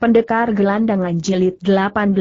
Pendekar Gelandangan Jilid 18.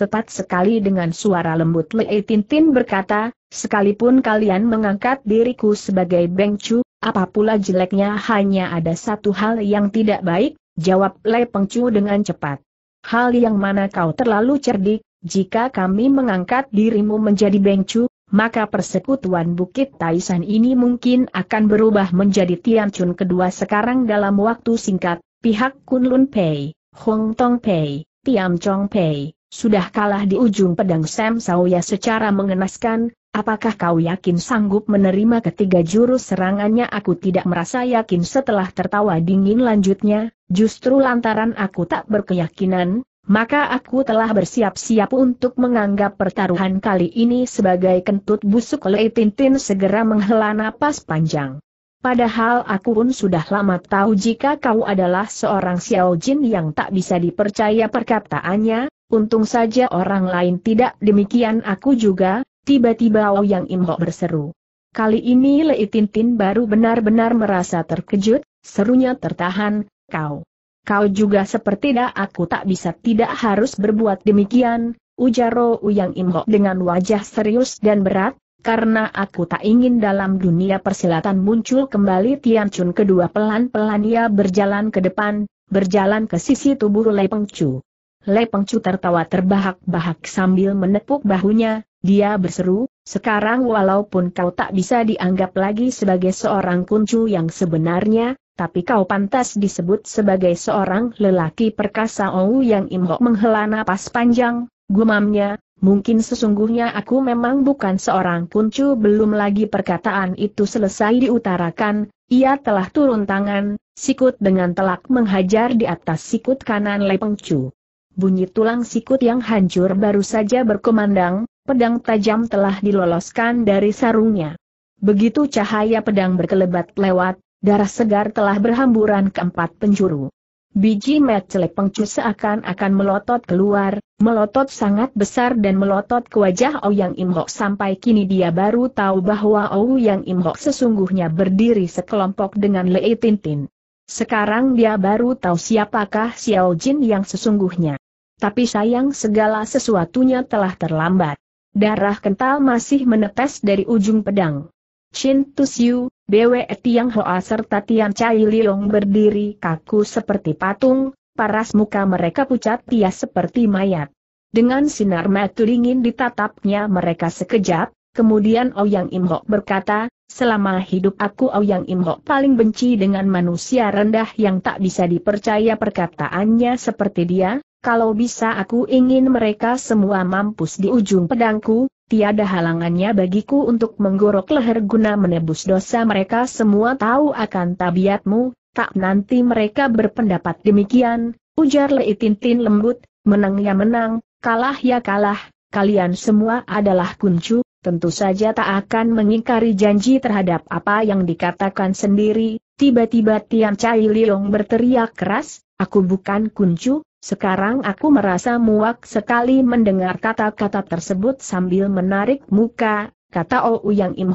Tepat sekali dengan suara lembut Lei Tintin berkata, sekalipun kalian mengangkat diriku sebagai Beng Chu, apa pula jeleknya hanya ada satu hal yang tidak baik, jawab Lei Peng dengan cepat. Hal yang mana kau terlalu cerdik, jika kami mengangkat dirimu menjadi Beng maka persekutuan Bukit Taisan ini mungkin akan berubah menjadi Tianchun kedua sekarang dalam waktu singkat, pihak Kunlun Pei Hong Tong Pei, Tiam Chong Pei, sudah kalah di ujung pedang Sam Sauya secara mengenaskan, apakah kau yakin sanggup menerima ketiga jurus serangannya aku tidak merasa yakin setelah tertawa dingin lanjutnya, justru lantaran aku tak berkeyakinan, maka aku telah bersiap-siap untuk menganggap pertaruhan kali ini sebagai kentut busuk Lei Tintin segera menghela napas panjang. Padahal aku pun sudah lama tahu jika kau adalah seorang Xiao Jin yang tak bisa dipercaya perkataannya, untung saja orang lain tidak demikian aku juga, tiba-tiba Yang Imho berseru. Kali ini Lei Tintin baru benar-benar merasa terkejut, serunya tertahan, kau. Kau juga seperti dah aku tak bisa tidak harus berbuat demikian, ujar Yang Imho dengan wajah serius dan berat, karena aku tak ingin dalam dunia persilatan muncul kembali Tian Chun kedua pelan-pelan ia berjalan ke depan, berjalan ke sisi tubuh Lei Chu. Lei Chu tertawa terbahak-bahak sambil menepuk bahunya, dia berseru, sekarang walaupun kau tak bisa dianggap lagi sebagai seorang kuncu yang sebenarnya, tapi kau pantas disebut sebagai seorang lelaki perkasa Ou yang imhok menghela napas panjang, gumamnya, mungkin sesungguhnya aku memang bukan seorang kuncu belum lagi perkataan itu selesai diutarakan, ia telah turun tangan, sikut dengan telak menghajar di atas sikut kanan Le Pengcu. Bunyi tulang sikut yang hancur baru saja berkumandang, pedang tajam telah diloloskan dari sarungnya. Begitu cahaya pedang berkelebat lewat, darah segar telah berhamburan ke empat penjuru. Biji metele pengcu seakan-akan melotot keluar, melotot sangat besar dan melotot ke wajah Ouyang Imhok sampai kini dia baru tahu bahwa Ouyang Imhok sesungguhnya berdiri sekelompok dengan Lei Tintin. Sekarang dia baru tahu siapakah Xiao Jin yang sesungguhnya. Tapi sayang segala sesuatunya telah terlambat. Darah kental masih menetes dari ujung pedang. Chin Tusiu, Bwe Tiang Hoa serta Tian Chai Liong berdiri kaku seperti patung, paras muka mereka pucat tias seperti mayat. Dengan sinar mata dingin ditatapnya mereka sekejap, kemudian Ouyang Ho berkata, selama hidup aku Ouyang Ho paling benci dengan manusia rendah yang tak bisa dipercaya perkataannya seperti dia, kalau bisa aku ingin mereka semua mampus di ujung pedangku, Tiada halangannya bagiku untuk menggorok leher guna menebus dosa mereka semua tahu akan tabiatmu, tak nanti mereka berpendapat demikian, ujar Lei Tintin lembut, menang ya menang, kalah ya kalah, kalian semua adalah kuncu, tentu saja tak akan mengingkari janji terhadap apa yang dikatakan sendiri, tiba-tiba Tian Chai Liong berteriak keras, aku bukan kuncu, sekarang aku merasa muak sekali mendengar kata-kata tersebut sambil menarik muka, kata Ou Yang Im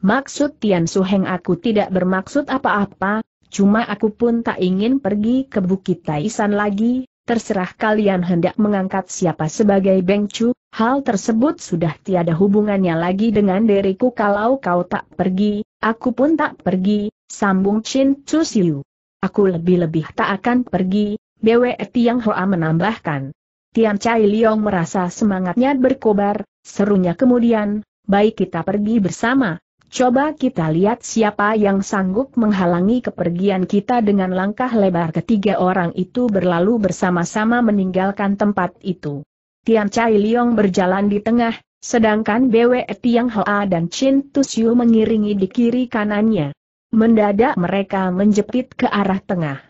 Maksud Tian Suheng aku tidak bermaksud apa-apa, cuma aku pun tak ingin pergi ke Bukit Taisan lagi, terserah kalian hendak mengangkat siapa sebagai Chu, hal tersebut sudah tiada hubungannya lagi dengan diriku kalau kau tak pergi, aku pun tak pergi, sambung Chin Chu Siu. Aku lebih-lebih tak akan pergi, BWE Hoa menambahkan. Tian Chai Liong merasa semangatnya berkobar, serunya kemudian, baik kita pergi bersama, coba kita lihat siapa yang sanggup menghalangi kepergian kita dengan langkah lebar ketiga orang itu berlalu bersama-sama meninggalkan tempat itu. Tian Chai Liong berjalan di tengah, sedangkan BWE Tiang Hoa dan Chin Tusyu mengiringi di kiri kanannya. Mendadak mereka menjepit ke arah tengah.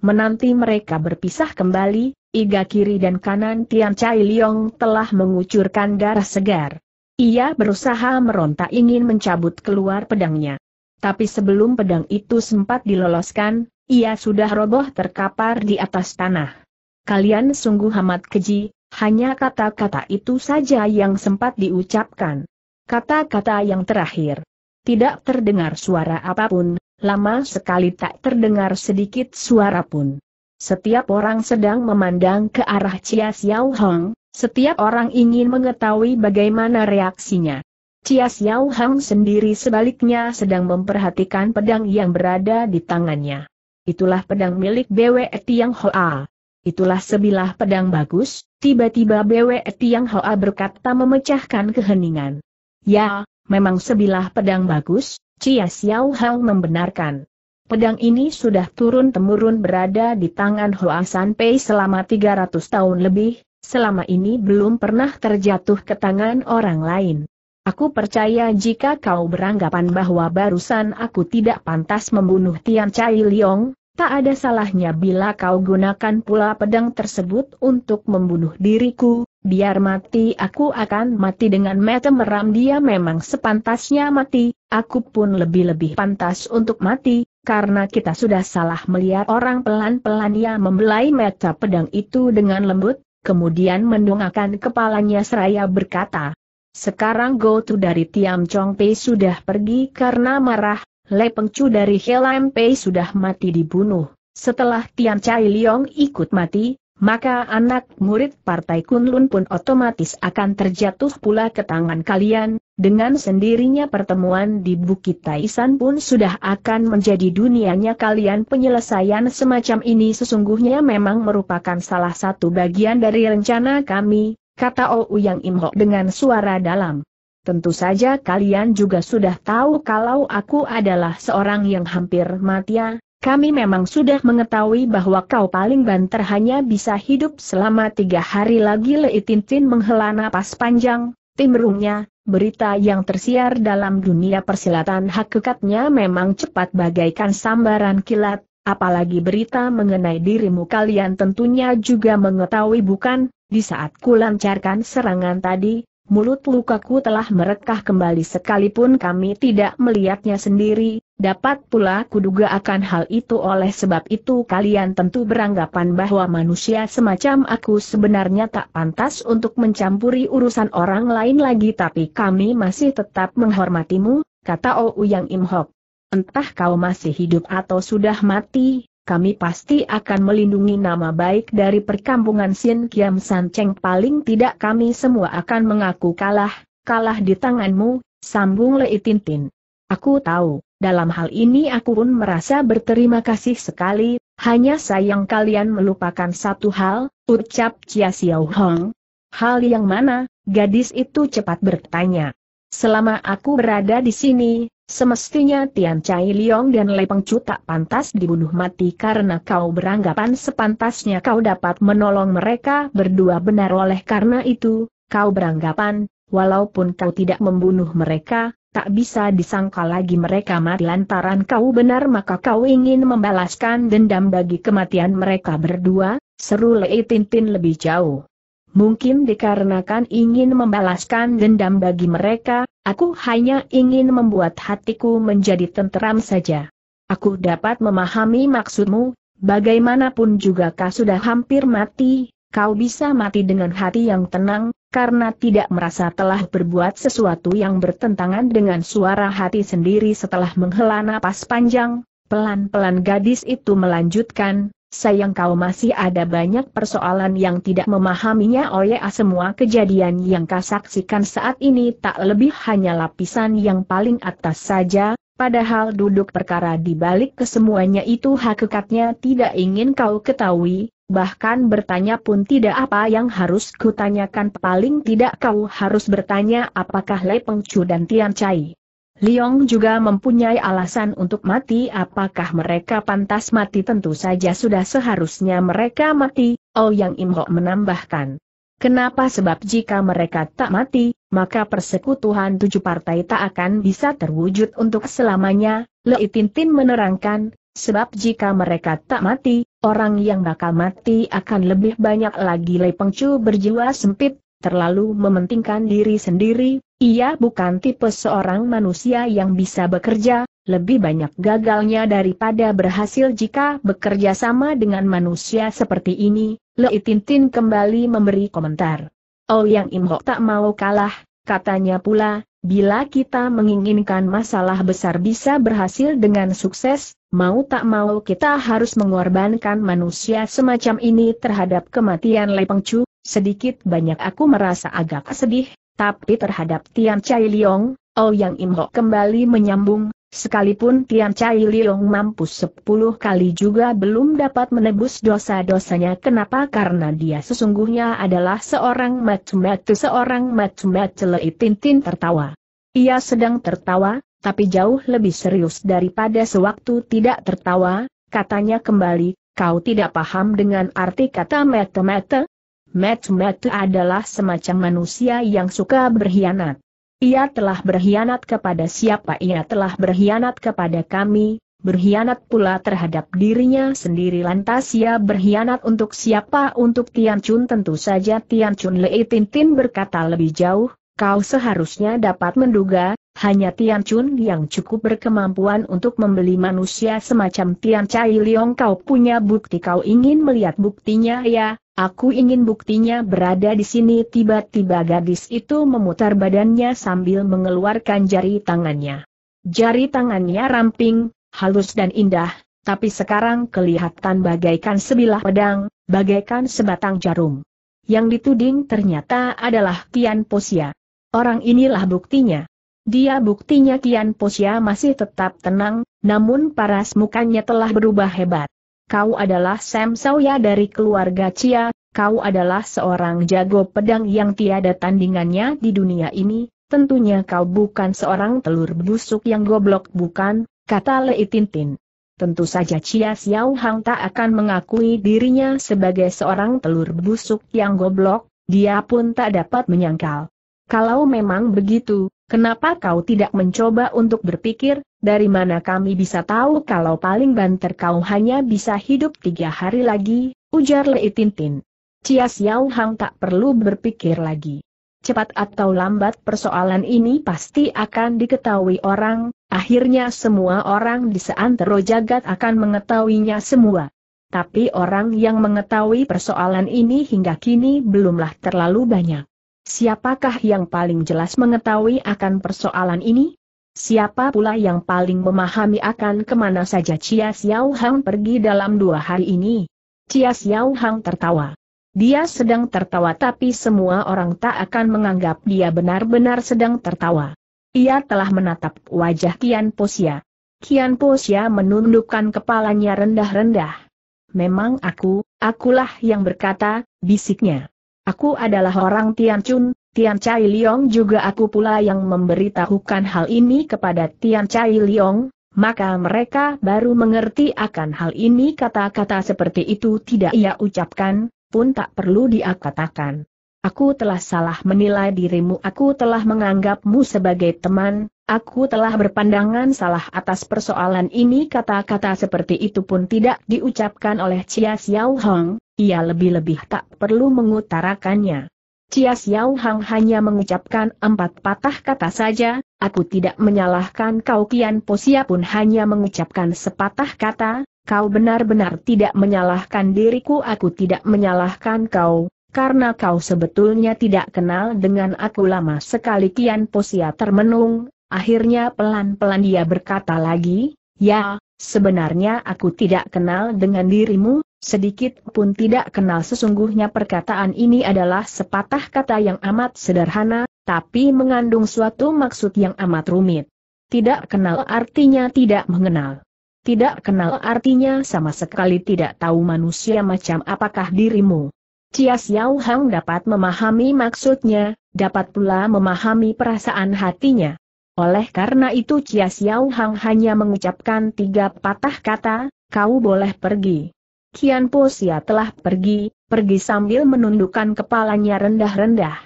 Menanti mereka berpisah kembali, iga kiri dan kanan Tian Chai Liong telah mengucurkan darah segar. Ia berusaha meronta ingin mencabut keluar pedangnya. Tapi sebelum pedang itu sempat diloloskan, ia sudah roboh terkapar di atas tanah. Kalian sungguh amat keji, hanya kata-kata itu saja yang sempat diucapkan. Kata-kata yang terakhir. Tidak terdengar suara apapun, lama sekali tak terdengar sedikit suara pun. Setiap orang sedang memandang ke arah Chia Xiao Hong, setiap orang ingin mengetahui bagaimana reaksinya. Chia Xiao Hong sendiri sebaliknya sedang memperhatikan pedang yang berada di tangannya. Itulah pedang milik BW Tiang Hoa. Itulah sebilah pedang bagus, tiba-tiba BW Tiang Hoa berkata memecahkan keheningan. Ya, memang sebilah pedang bagus, Cia Xiao Hao membenarkan. Pedang ini sudah turun-temurun berada di tangan Hoa San Pei selama 300 tahun lebih, selama ini belum pernah terjatuh ke tangan orang lain. Aku percaya jika kau beranggapan bahwa barusan aku tidak pantas membunuh Tian Chai Liong, tak ada salahnya bila kau gunakan pula pedang tersebut untuk membunuh diriku, Biar mati aku akan mati dengan mata meram dia memang sepantasnya mati, aku pun lebih-lebih pantas untuk mati, karena kita sudah salah melihat orang pelan-pelan ia membelai mata pedang itu dengan lembut, kemudian mendongakkan kepalanya seraya berkata, sekarang Go Tu dari Tiam Chong Pei sudah pergi karena marah, Le Peng Chu dari Helam Pei sudah mati dibunuh, setelah Tiam Chai Leong ikut mati, maka anak murid Partai Kunlun pun otomatis akan terjatuh pula ke tangan kalian, dengan sendirinya pertemuan di Bukit Taisan pun sudah akan menjadi dunianya kalian penyelesaian semacam ini sesungguhnya memang merupakan salah satu bagian dari rencana kami, kata Ou Yang Imho dengan suara dalam. Tentu saja kalian juga sudah tahu kalau aku adalah seorang yang hampir mati ya. Kami memang sudah mengetahui bahwa kau paling banter hanya bisa hidup selama tiga hari lagi Lei Tintin menghela napas panjang, timrungnya, berita yang tersiar dalam dunia persilatan hakikatnya memang cepat bagaikan sambaran kilat, apalagi berita mengenai dirimu kalian tentunya juga mengetahui bukan, di saat kulancarkan serangan tadi, mulut lukaku telah merekah kembali sekalipun kami tidak melihatnya sendiri, Dapat pula kuduga akan hal itu oleh sebab itu kalian tentu beranggapan bahwa manusia semacam aku sebenarnya tak pantas untuk mencampuri urusan orang lain lagi tapi kami masih tetap menghormatimu, kata Ou Yang Imhok. Entah kau masih hidup atau sudah mati, kami pasti akan melindungi nama baik dari perkampungan Sin Kiam San Cheng paling tidak kami semua akan mengaku kalah, kalah di tanganmu, sambung Leitintin. Aku tahu. Dalam hal ini aku pun merasa berterima kasih sekali, hanya sayang kalian melupakan satu hal, ucap Chia Xiao Hong. Hal yang mana, gadis itu cepat bertanya. Selama aku berada di sini, semestinya Tian Chai Liong dan Lei Pengcu tak pantas dibunuh mati karena kau beranggapan sepantasnya kau dapat menolong mereka berdua benar oleh karena itu, kau beranggapan, walaupun kau tidak membunuh mereka, tak bisa disangka lagi mereka mati lantaran kau benar maka kau ingin membalaskan dendam bagi kematian mereka berdua, seru Lei Tintin lebih jauh. Mungkin dikarenakan ingin membalaskan dendam bagi mereka, aku hanya ingin membuat hatiku menjadi tenteram saja. Aku dapat memahami maksudmu, bagaimanapun juga kau sudah hampir mati, kau bisa mati dengan hati yang tenang, karena tidak merasa telah berbuat sesuatu yang bertentangan dengan suara hati sendiri setelah menghela napas panjang, pelan-pelan gadis itu melanjutkan, sayang kau masih ada banyak persoalan yang tidak memahaminya oleh semua kejadian yang kau saksikan saat ini tak lebih hanya lapisan yang paling atas saja, padahal duduk perkara di balik kesemuanya itu hakikatnya tidak ingin kau ketahui, bahkan bertanya pun tidak apa yang harus kutanyakan paling tidak kau harus bertanya apakah Lepeng Chu dan Tian Chai Liong juga mempunyai alasan untuk mati apakah mereka pantas mati tentu saja sudah seharusnya mereka mati, Oh Yang Imho menambahkan. Kenapa sebab jika mereka tak mati, maka persekutuan tujuh partai tak akan bisa terwujud untuk selamanya, Lei Tintin menerangkan, sebab jika mereka tak mati, orang yang bakal mati akan lebih banyak lagi Lei Pengcu berjiwa sempit, terlalu mementingkan diri sendiri, ia bukan tipe seorang manusia yang bisa bekerja, lebih banyak gagalnya daripada berhasil jika bekerja sama dengan manusia seperti ini, Lei Tintin kembali memberi komentar. Oh yang Imho tak mau kalah, katanya pula, bila kita menginginkan masalah besar bisa berhasil dengan sukses, mau tak mau kita harus mengorbankan manusia semacam ini terhadap kematian Lei Pengcu, sedikit banyak aku merasa agak sedih, tapi terhadap Tian Chai Liong, Oh Yang Im Ho kembali menyambung, sekalipun Tian Chai Liong mampu sepuluh kali juga belum dapat menebus dosa-dosanya kenapa karena dia sesungguhnya adalah seorang matematu seorang matematu Leitintin Tintin tertawa. Ia sedang tertawa, tapi jauh lebih serius daripada sewaktu tidak tertawa, katanya kembali, kau tidak paham dengan arti kata matematu? Matt adalah semacam manusia yang suka berkhianat. Ia telah berkhianat kepada siapa ia telah berkhianat kepada kami, berkhianat pula terhadap dirinya sendiri lantas ia berkhianat untuk siapa untuk Tian Chun tentu saja Tian Chun Lei Tintin berkata lebih jauh, kau seharusnya dapat menduga, hanya Tian Chun yang cukup berkemampuan untuk membeli manusia semacam Tian Chai Liong kau punya bukti kau ingin melihat buktinya ya, Aku ingin buktinya berada di sini tiba-tiba gadis itu memutar badannya sambil mengeluarkan jari tangannya. Jari tangannya ramping, halus dan indah, tapi sekarang kelihatan bagaikan sebilah pedang, bagaikan sebatang jarum. Yang dituding ternyata adalah Tian Posia. Orang inilah buktinya. Dia buktinya Tian Posia masih tetap tenang, namun paras mukanya telah berubah hebat kau adalah Sam Sawya dari keluarga Chia, kau adalah seorang jago pedang yang tiada tandingannya di dunia ini, tentunya kau bukan seorang telur busuk yang goblok bukan, kata Lei Tintin. Tentu saja Chia Xiao Hang tak akan mengakui dirinya sebagai seorang telur busuk yang goblok, dia pun tak dapat menyangkal. Kalau memang begitu, Kenapa kau tidak mencoba untuk berpikir, dari mana kami bisa tahu kalau paling banter kau hanya bisa hidup tiga hari lagi, ujar Lei Tintin. Cia Xiao Hang tak perlu berpikir lagi. Cepat atau lambat persoalan ini pasti akan diketahui orang, akhirnya semua orang di seantero jagat akan mengetahuinya semua. Tapi orang yang mengetahui persoalan ini hingga kini belumlah terlalu banyak. Siapakah yang paling jelas mengetahui akan persoalan ini? Siapa pula yang paling memahami akan kemana saja Chia Xiao Hang pergi dalam dua hari ini? Chia Xiao Hang tertawa. Dia sedang tertawa tapi semua orang tak akan menganggap dia benar-benar sedang tertawa. Ia telah menatap wajah Kian Posia. Kian Posia menundukkan kepalanya rendah-rendah. Memang aku, akulah yang berkata, bisiknya. Aku adalah orang Tian Chun, Tian Chai Liong juga aku pula yang memberitahukan hal ini kepada Tian Chai Liong, maka mereka baru mengerti akan hal ini kata-kata seperti itu tidak ia ucapkan, pun tak perlu dia katakan. Aku telah salah menilai dirimu, aku telah menganggapmu sebagai teman, aku telah berpandangan salah atas persoalan ini kata-kata seperti itu pun tidak diucapkan oleh Chia Xiao Hong, ia lebih-lebih tak perlu mengutarakannya. Cia Xiao Hang hanya mengucapkan empat patah kata saja, aku tidak menyalahkan kau Kian Po Posia pun hanya mengucapkan sepatah kata, kau benar-benar tidak menyalahkan diriku aku tidak menyalahkan kau, karena kau sebetulnya tidak kenal dengan aku lama sekali Kian Po Posia termenung, akhirnya pelan-pelan dia berkata lagi, ya, sebenarnya aku tidak kenal dengan dirimu, Sedikit pun tidak kenal sesungguhnya perkataan ini adalah sepatah kata yang amat sederhana, tapi mengandung suatu maksud yang amat rumit. Tidak kenal artinya tidak mengenal. Tidak kenal artinya sama sekali tidak tahu manusia macam apakah dirimu. Cia Xiao Hang dapat memahami maksudnya, dapat pula memahami perasaan hatinya. Oleh karena itu Cia Xiao Hang hanya mengucapkan tiga patah kata, kau boleh pergi. Kian Posia telah pergi, pergi sambil menundukkan kepalanya rendah-rendah.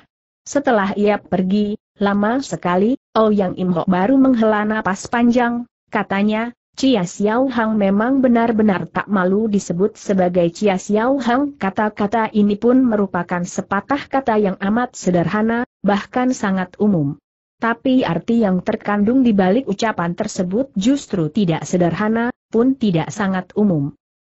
Setelah ia pergi, lama sekali, Oh Yang Imho baru menghela napas panjang, katanya, Cia Xiao Hang memang benar-benar tak malu disebut sebagai Cia Xiao Hang. Kata-kata ini pun merupakan sepatah kata yang amat sederhana, bahkan sangat umum. Tapi arti yang terkandung di balik ucapan tersebut justru tidak sederhana, pun tidak sangat umum.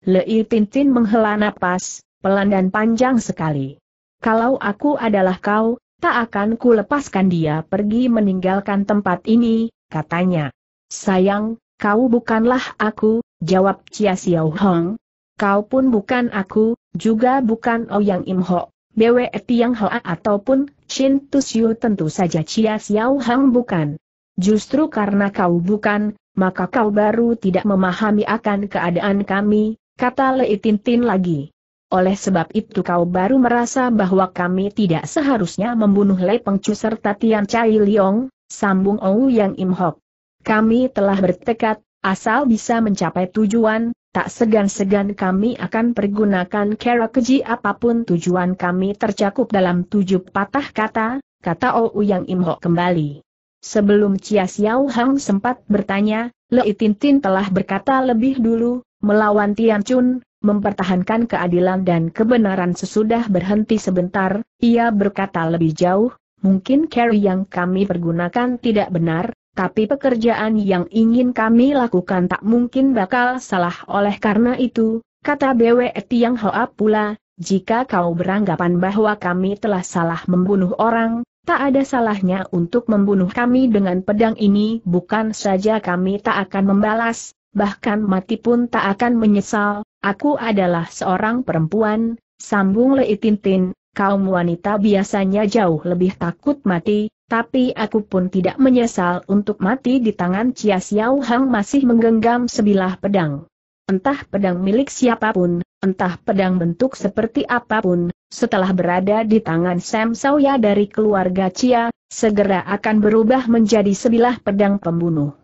Lei Tintin menghela napas, pelan dan panjang sekali. Kalau aku adalah kau, tak akan ku lepaskan dia pergi meninggalkan tempat ini, katanya. Sayang, kau bukanlah aku, jawab Chia Xiao Hong. Kau pun bukan aku, juga bukan Ouyang oh Im Ho, Bwe Tiang Hoa ataupun Chin Tusyu tentu saja Chia Xiao Hong bukan. Justru karena kau bukan, maka kau baru tidak memahami akan keadaan kami, kata Leitintin lagi. Oleh sebab itu kau baru merasa bahwa kami tidak seharusnya membunuh Lei Pengcu serta Tian Chai Liong, sambung Ou Yang Im Hok. Kami telah bertekad, asal bisa mencapai tujuan, tak segan-segan kami akan pergunakan cara keji apapun tujuan kami tercakup dalam tujuh patah kata, kata Ou Yang Im Hok kembali. Sebelum Chia Xiao Hang sempat bertanya, Lei Tintin telah berkata lebih dulu, melawan Tian Chun, mempertahankan keadilan dan kebenaran sesudah berhenti sebentar, ia berkata lebih jauh, mungkin carry yang kami pergunakan tidak benar, tapi pekerjaan yang ingin kami lakukan tak mungkin bakal salah oleh karena itu, kata BW Tiang Hoa pula, jika kau beranggapan bahwa kami telah salah membunuh orang, Tak ada salahnya untuk membunuh kami dengan pedang ini, bukan saja kami tak akan membalas, bahkan mati pun tak akan menyesal, aku adalah seorang perempuan, sambung Leitintin. kaum wanita biasanya jauh lebih takut mati, tapi aku pun tidak menyesal untuk mati di tangan Chia Xiao Hang masih menggenggam sebilah pedang. Entah pedang milik siapapun, entah pedang bentuk seperti apapun, setelah berada di tangan Sam Sawya dari keluarga Chia, segera akan berubah menjadi sebilah pedang pembunuh.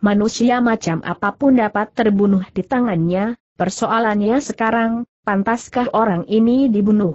Manusia macam apapun dapat terbunuh di tangannya, persoalannya sekarang, pantaskah orang ini dibunuh?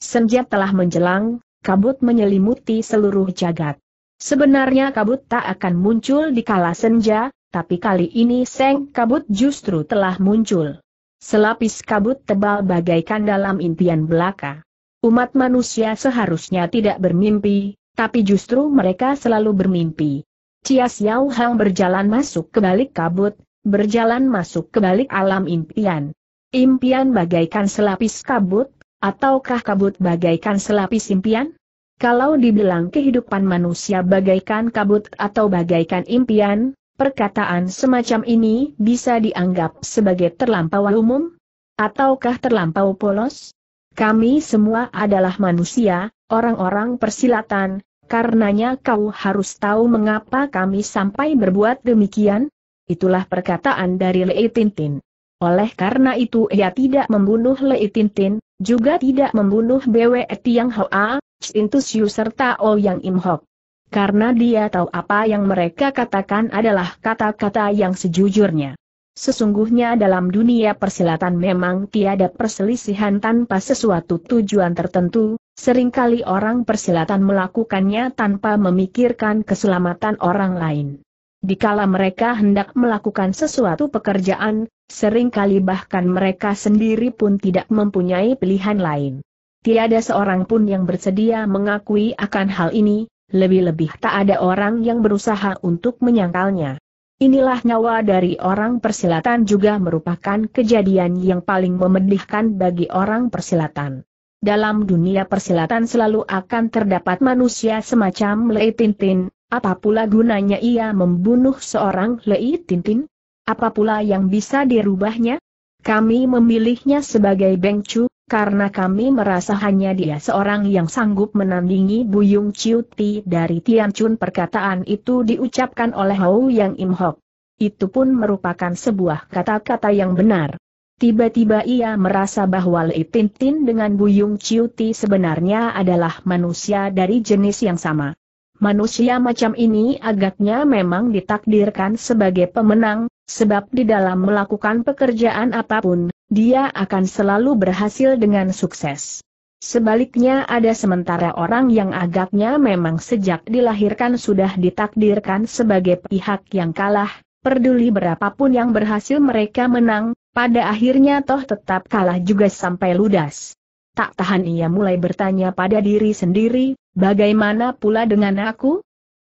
Senja telah menjelang, kabut menyelimuti seluruh jagat. Sebenarnya kabut tak akan muncul di kala senja, tapi kali ini seng kabut justru telah muncul. Selapis kabut tebal bagaikan dalam impian belaka. Umat manusia seharusnya tidak bermimpi, tapi justru mereka selalu bermimpi. Cia Xiao Hang berjalan masuk ke balik kabut, berjalan masuk ke balik alam impian. Impian bagaikan selapis kabut, ataukah kabut bagaikan selapis impian? Kalau dibilang kehidupan manusia bagaikan kabut atau bagaikan impian, Perkataan semacam ini bisa dianggap sebagai terlampau umum? Ataukah terlampau polos? Kami semua adalah manusia, orang-orang persilatan, karenanya kau harus tahu mengapa kami sampai berbuat demikian? Itulah perkataan dari Lei Tintin. Oleh karena itu ia tidak membunuh Lei Tintin, juga tidak membunuh Bwe Tiang Hoa, Sintus Yu serta Oh Imhok karena dia tahu apa yang mereka katakan adalah kata-kata yang sejujurnya. Sesungguhnya dalam dunia persilatan memang tiada perselisihan tanpa sesuatu tujuan tertentu, seringkali orang persilatan melakukannya tanpa memikirkan keselamatan orang lain. Dikala mereka hendak melakukan sesuatu pekerjaan, seringkali bahkan mereka sendiri pun tidak mempunyai pilihan lain. Tiada seorang pun yang bersedia mengakui akan hal ini, lebih-lebih tak ada orang yang berusaha untuk menyangkalnya. Inilah nyawa dari orang persilatan juga merupakan kejadian yang paling memedihkan bagi orang persilatan. Dalam dunia persilatan selalu akan terdapat manusia semacam Lei Tintin, apa pula gunanya ia membunuh seorang Lei Tintin? Apa pula yang bisa dirubahnya? Kami memilihnya sebagai Bengcu, karena kami merasa hanya dia seorang yang sanggup menandingi Buyung Ciuti dari Tianchun perkataan itu diucapkan oleh Hou Yang Im Hok. Itu pun merupakan sebuah kata-kata yang benar. Tiba-tiba ia merasa bahwa Lei Tin dengan Buyung Ciuti sebenarnya adalah manusia dari jenis yang sama. Manusia macam ini agaknya memang ditakdirkan sebagai pemenang, sebab di dalam melakukan pekerjaan apapun, dia akan selalu berhasil dengan sukses. Sebaliknya ada sementara orang yang agaknya memang sejak dilahirkan sudah ditakdirkan sebagai pihak yang kalah, peduli berapapun yang berhasil mereka menang, pada akhirnya toh tetap kalah juga sampai ludas. Tak tahan ia mulai bertanya pada diri sendiri, bagaimana pula dengan aku?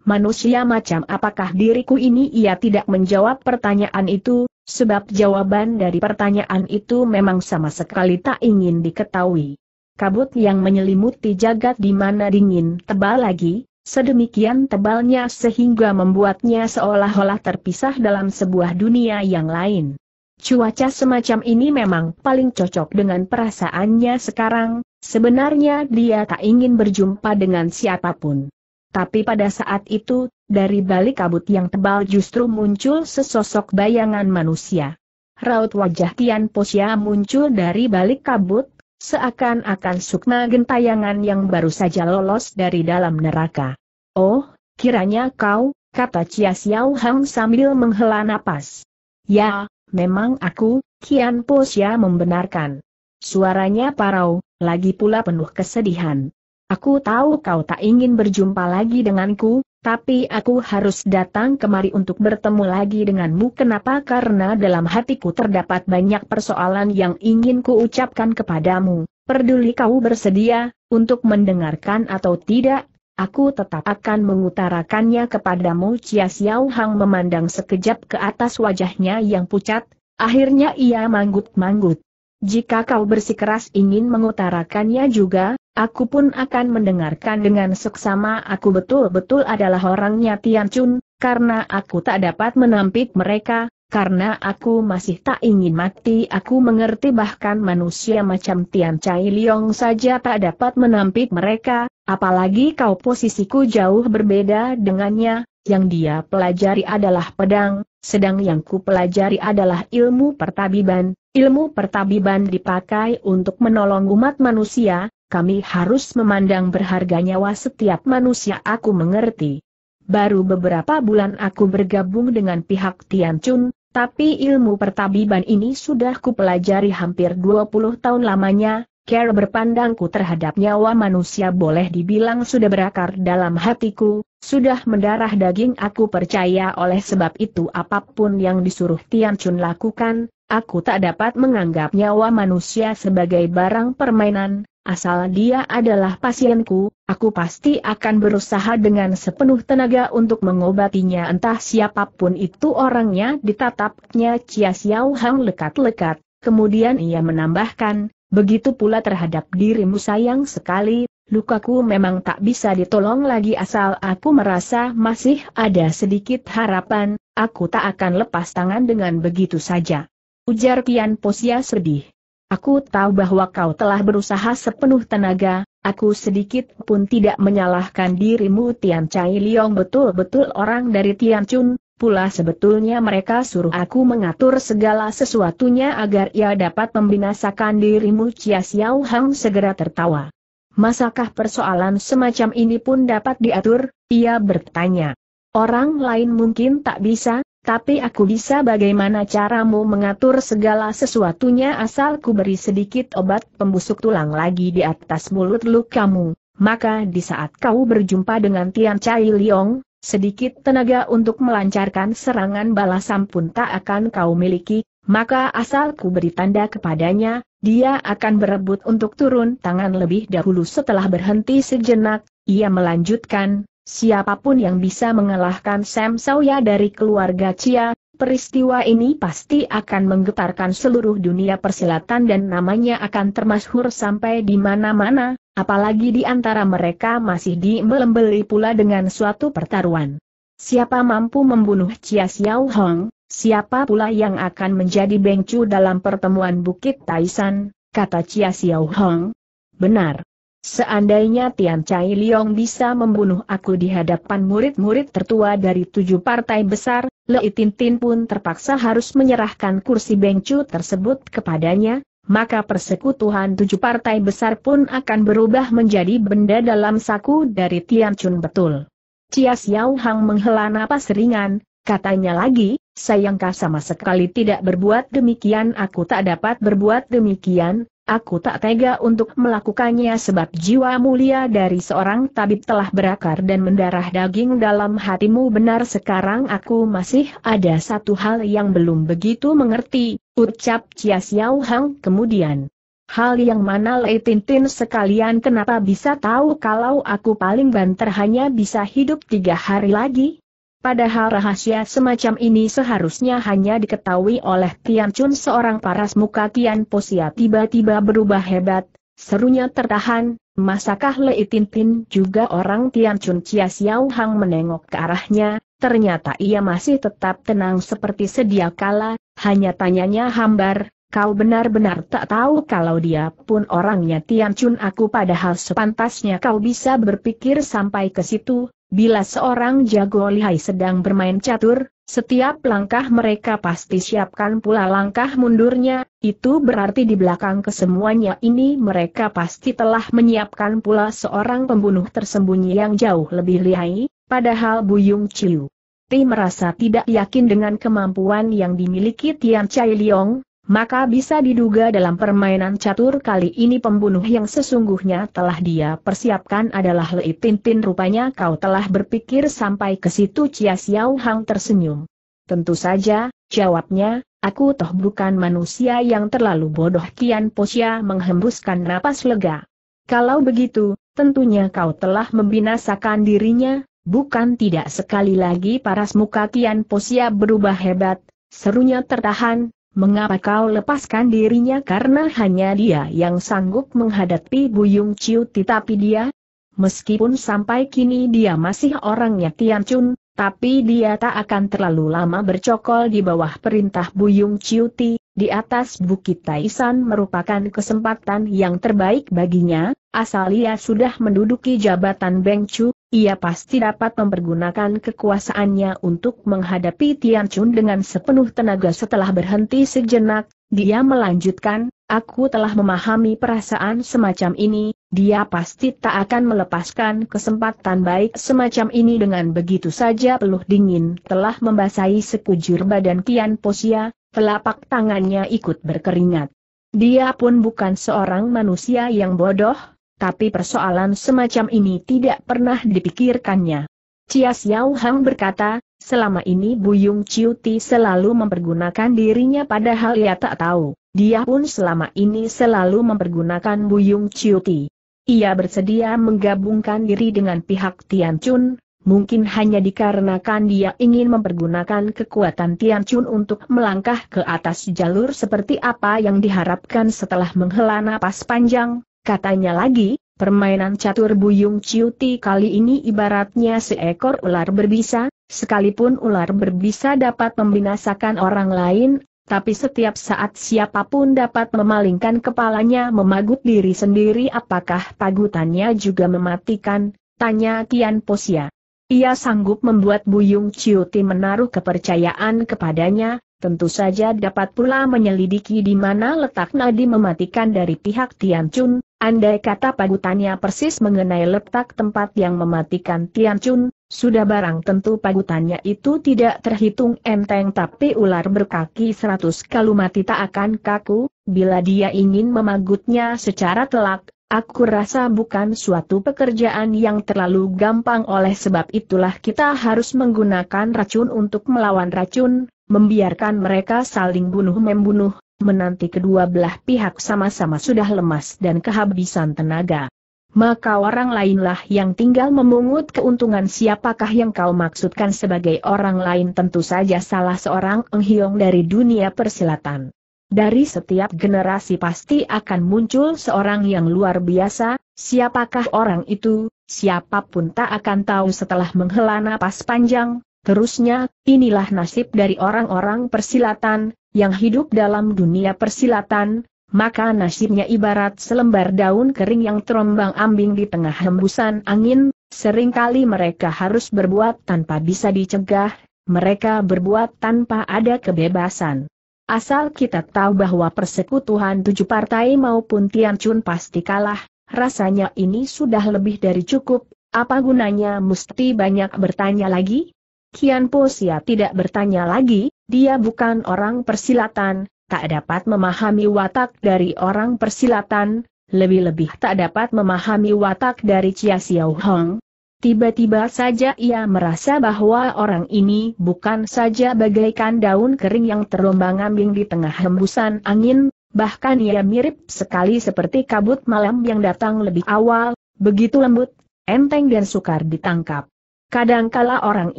Manusia macam apakah diriku ini ia tidak menjawab pertanyaan itu, sebab jawaban dari pertanyaan itu memang sama sekali tak ingin diketahui. Kabut yang menyelimuti jagat di mana dingin tebal lagi, sedemikian tebalnya sehingga membuatnya seolah-olah terpisah dalam sebuah dunia yang lain. Cuaca semacam ini memang paling cocok dengan perasaannya sekarang, sebenarnya dia tak ingin berjumpa dengan siapapun. Tapi pada saat itu, dari balik kabut yang tebal justru muncul sesosok bayangan manusia. Raut wajah Tian Posya muncul dari balik kabut, seakan-akan sukma gentayangan yang baru saja lolos dari dalam neraka. Oh, kiranya kau, kata Chia Xiao Hang sambil menghela napas. Ya, memang aku, Tian Posya membenarkan. Suaranya parau, lagi pula penuh kesedihan. Aku tahu kau tak ingin berjumpa lagi denganku, tapi aku harus datang kemari untuk bertemu lagi denganmu kenapa karena dalam hatiku terdapat banyak persoalan yang ingin kuucapkan kepadamu, Perduli kau bersedia, untuk mendengarkan atau tidak, aku tetap akan mengutarakannya kepadamu Chia Xiao Hang memandang sekejap ke atas wajahnya yang pucat, akhirnya ia manggut-manggut. Jika kau bersikeras ingin mengutarakannya juga, aku pun akan mendengarkan dengan seksama aku betul-betul adalah orangnya Tian Chun, karena aku tak dapat menampik mereka, karena aku masih tak ingin mati aku mengerti bahkan manusia macam Tian Chai Liong saja tak dapat menampik mereka, apalagi kau posisiku jauh berbeda dengannya, yang dia pelajari adalah pedang, sedang yang ku pelajari adalah ilmu pertabiban. Ilmu pertabiban dipakai untuk menolong umat manusia, kami harus memandang berharga nyawa setiap manusia aku mengerti. Baru beberapa bulan aku bergabung dengan pihak Tian Chun, tapi ilmu pertabiban ini sudah ku pelajari hampir 20 tahun lamanya, care berpandangku terhadap nyawa manusia boleh dibilang sudah berakar dalam hatiku, sudah mendarah daging aku percaya oleh sebab itu apapun yang disuruh Tian Chun lakukan, aku tak dapat menganggap nyawa manusia sebagai barang permainan, asal dia adalah pasienku, aku pasti akan berusaha dengan sepenuh tenaga untuk mengobatinya entah siapapun itu orangnya ditatapnya Chia Xiao Hang lekat-lekat, kemudian ia menambahkan, begitu pula terhadap dirimu sayang sekali, lukaku memang tak bisa ditolong lagi asal aku merasa masih ada sedikit harapan, aku tak akan lepas tangan dengan begitu saja. Ujar Kian Posya sedih. Aku tahu bahwa kau telah berusaha sepenuh tenaga, aku sedikit pun tidak menyalahkan dirimu Tian Chai Liong betul-betul orang dari Tian Chun, pula sebetulnya mereka suruh aku mengatur segala sesuatunya agar ia dapat membinasakan dirimu Chia Xiao Hang segera tertawa. Masakah persoalan semacam ini pun dapat diatur? Ia bertanya. Orang lain mungkin tak bisa, tapi aku bisa bagaimana caramu mengatur segala sesuatunya asal ku beri sedikit obat pembusuk tulang lagi di atas mulut lukamu. Maka di saat kau berjumpa dengan Tian Chai Liong, sedikit tenaga untuk melancarkan serangan balasan pun tak akan kau miliki, maka asal ku beri tanda kepadanya, dia akan berebut untuk turun tangan lebih dahulu setelah berhenti sejenak, ia melanjutkan, siapapun yang bisa mengalahkan Sam Sawya dari keluarga Chia, peristiwa ini pasti akan menggetarkan seluruh dunia persilatan dan namanya akan termasyhur sampai di mana-mana, apalagi di antara mereka masih dimelembeli pula dengan suatu pertaruhan. Siapa mampu membunuh Chia Xiao Hong, siapa pula yang akan menjadi bengcu dalam pertemuan Bukit Taisan, kata Chia Xiao Hong. Benar. Seandainya Tian Chai Liong bisa membunuh aku di hadapan murid-murid tertua dari tujuh partai besar, Lei Tintin pun terpaksa harus menyerahkan kursi bengcu tersebut kepadanya, maka persekutuan tujuh partai besar pun akan berubah menjadi benda dalam saku dari Tian Chun betul. Cia Xiao Hang menghela napas ringan, katanya lagi, sayangkah sama sekali tidak berbuat demikian aku tak dapat berbuat demikian, aku tak tega untuk melakukannya sebab jiwa mulia dari seorang tabib telah berakar dan mendarah daging dalam hatimu benar sekarang aku masih ada satu hal yang belum begitu mengerti, ucap Cia Xiao Hang kemudian. Hal yang mana Lei Tintin sekalian kenapa bisa tahu kalau aku paling banter hanya bisa hidup tiga hari lagi? Padahal rahasia semacam ini seharusnya hanya diketahui oleh Tian Chun seorang paras muka Tian Posia tiba-tiba berubah hebat, serunya tertahan, masakah Lei Tintin juga orang Tian Chun Chia Xiao Hang menengok ke arahnya, ternyata ia masih tetap tenang seperti sedia kala, hanya tanyanya hambar, Kau benar-benar tak tahu kalau dia pun orangnya Tian Chun aku padahal sepantasnya kau bisa berpikir sampai ke situ, bila seorang jago lihai sedang bermain catur, setiap langkah mereka pasti siapkan pula langkah mundurnya, itu berarti di belakang kesemuanya ini mereka pasti telah menyiapkan pula seorang pembunuh tersembunyi yang jauh lebih lihai, padahal Buyung Chiu. Ti merasa tidak yakin dengan kemampuan yang dimiliki Tian Chai Liong, maka bisa diduga dalam permainan catur kali ini pembunuh yang sesungguhnya telah dia persiapkan adalah Lei Tintin rupanya kau telah berpikir sampai ke situ Chia Xiao Hang tersenyum. Tentu saja, jawabnya, aku toh bukan manusia yang terlalu bodoh Kian Posia menghembuskan napas lega. Kalau begitu, tentunya kau telah membinasakan dirinya, bukan tidak sekali lagi paras muka Kian Posia berubah hebat, serunya tertahan, Mengapa kau lepaskan dirinya karena hanya dia yang sanggup menghadapi Buyung Ciu? tapi dia? Meskipun sampai kini dia masih orangnya Tian Chun, tapi dia tak akan terlalu lama bercokol di bawah perintah Buyung Ciuti, di atas Bukit Taisan merupakan kesempatan yang terbaik baginya, asal ia sudah menduduki jabatan Beng Chu, ia pasti dapat mempergunakan kekuasaannya untuk menghadapi Tian Chun dengan sepenuh tenaga setelah berhenti sejenak, dia melanjutkan, aku telah memahami perasaan semacam ini, dia pasti tak akan melepaskan kesempatan baik semacam ini dengan begitu saja peluh dingin telah membasahi sekujur badan Kian Posia, telapak tangannya ikut berkeringat. Dia pun bukan seorang manusia yang bodoh, tapi persoalan semacam ini tidak pernah dipikirkannya. Chia Xiao Hang berkata, selama ini Buyung Ciuti selalu mempergunakan dirinya padahal ia tak tahu. Dia pun selama ini selalu mempergunakan Buyung Ciuti. Ia bersedia menggabungkan diri dengan pihak Tian Chun, mungkin hanya dikarenakan dia ingin mempergunakan kekuatan Tian Chun untuk melangkah ke atas jalur seperti apa yang diharapkan setelah menghela napas panjang, katanya lagi, Permainan catur buyung ciuti kali ini ibaratnya seekor ular berbisa, sekalipun ular berbisa dapat membinasakan orang lain, tapi setiap saat siapapun dapat memalingkan kepalanya memagut diri sendiri apakah pagutannya juga mematikan, tanya Tian Posya. Ia sanggup membuat Buyung Ciuti menaruh kepercayaan kepadanya, tentu saja dapat pula menyelidiki di mana letak nadi mematikan dari pihak Tian Chun, andai kata pagutannya persis mengenai letak tempat yang mematikan Tian Chun, sudah barang tentu pagutannya itu tidak terhitung enteng tapi ular berkaki seratus kalau mati tak akan kaku, bila dia ingin memagutnya secara telak, aku rasa bukan suatu pekerjaan yang terlalu gampang oleh sebab itulah kita harus menggunakan racun untuk melawan racun, membiarkan mereka saling bunuh-membunuh, menanti kedua belah pihak sama-sama sudah lemas dan kehabisan tenaga maka orang lainlah yang tinggal memungut keuntungan siapakah yang kau maksudkan sebagai orang lain tentu saja salah seorang enghiong dari dunia persilatan. Dari setiap generasi pasti akan muncul seorang yang luar biasa, siapakah orang itu, siapapun tak akan tahu setelah menghela napas panjang, terusnya, inilah nasib dari orang-orang persilatan, yang hidup dalam dunia persilatan, maka nasibnya ibarat selembar daun kering yang terombang ambing di tengah hembusan angin, seringkali mereka harus berbuat tanpa bisa dicegah, mereka berbuat tanpa ada kebebasan. Asal kita tahu bahwa persekutuan tujuh partai maupun Tianchun pasti kalah, rasanya ini sudah lebih dari cukup, apa gunanya mesti banyak bertanya lagi? Kian Sia tidak bertanya lagi, dia bukan orang persilatan, tak dapat memahami watak dari orang persilatan, lebih-lebih tak dapat memahami watak dari Chia Xiao Hong. Tiba-tiba saja ia merasa bahwa orang ini bukan saja bagaikan daun kering yang terombang-ambing di tengah hembusan angin, bahkan ia mirip sekali seperti kabut malam yang datang lebih awal, begitu lembut, enteng dan sukar ditangkap. Kadangkala orang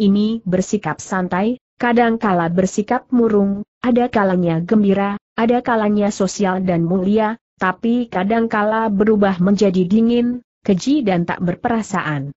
ini bersikap santai, kadangkala bersikap murung, ada kalanya gembira, ada kalanya sosial dan mulia, tapi kadangkala berubah menjadi dingin, keji dan tak berperasaan.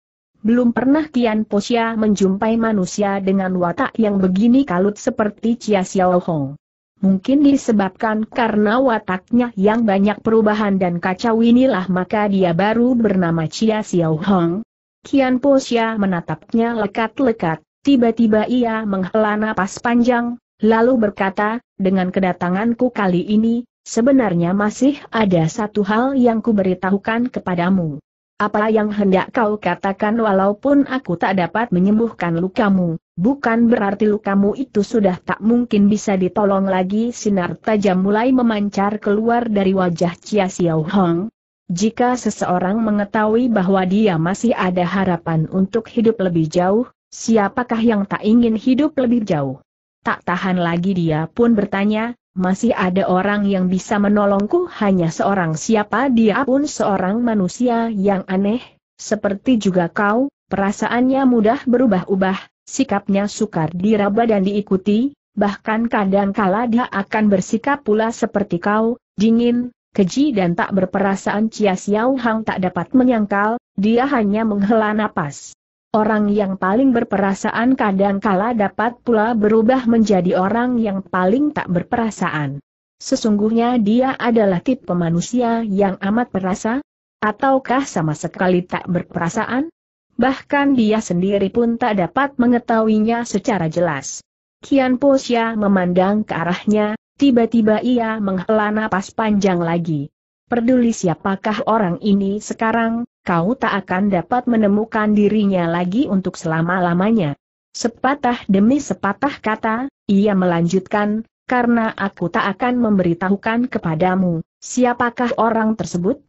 Belum pernah Tian Posia menjumpai manusia dengan watak yang begini kalut seperti Chia Xiao Hong. Mungkin disebabkan karena wataknya yang banyak perubahan dan kacau inilah maka dia baru bernama Chia Xiao Hong. Kian Posia menatapnya lekat-lekat, Tiba-tiba ia menghela napas panjang, lalu berkata, dengan kedatanganku kali ini, sebenarnya masih ada satu hal yang kuberitahukan kepadamu. Apa yang hendak kau katakan walaupun aku tak dapat menyembuhkan lukamu, bukan berarti lukamu itu sudah tak mungkin bisa ditolong lagi sinar tajam mulai memancar keluar dari wajah Chia Xiao Hong. Jika seseorang mengetahui bahwa dia masih ada harapan untuk hidup lebih jauh, Siapakah yang tak ingin hidup lebih jauh? Tak tahan lagi dia pun bertanya, masih ada orang yang bisa menolongku hanya seorang siapa dia pun seorang manusia yang aneh, seperti juga kau, perasaannya mudah berubah-ubah, sikapnya sukar diraba dan diikuti, bahkan kadangkala dia akan bersikap pula seperti kau, dingin, keji dan tak berperasaan Cia Xiao Hang tak dapat menyangkal, dia hanya menghela napas. Orang yang paling berperasaan kadangkala dapat pula berubah menjadi orang yang paling tak berperasaan. Sesungguhnya dia adalah tipe manusia yang amat perasa, ataukah sama sekali tak berperasaan? Bahkan dia sendiri pun tak dapat mengetahuinya secara jelas. Kian Posya memandang ke arahnya, tiba-tiba ia menghela napas panjang lagi. Peduli siapakah orang ini sekarang, kau tak akan dapat menemukan dirinya lagi untuk selama-lamanya. Sepatah demi sepatah kata, ia melanjutkan, karena aku tak akan memberitahukan kepadamu, siapakah orang tersebut?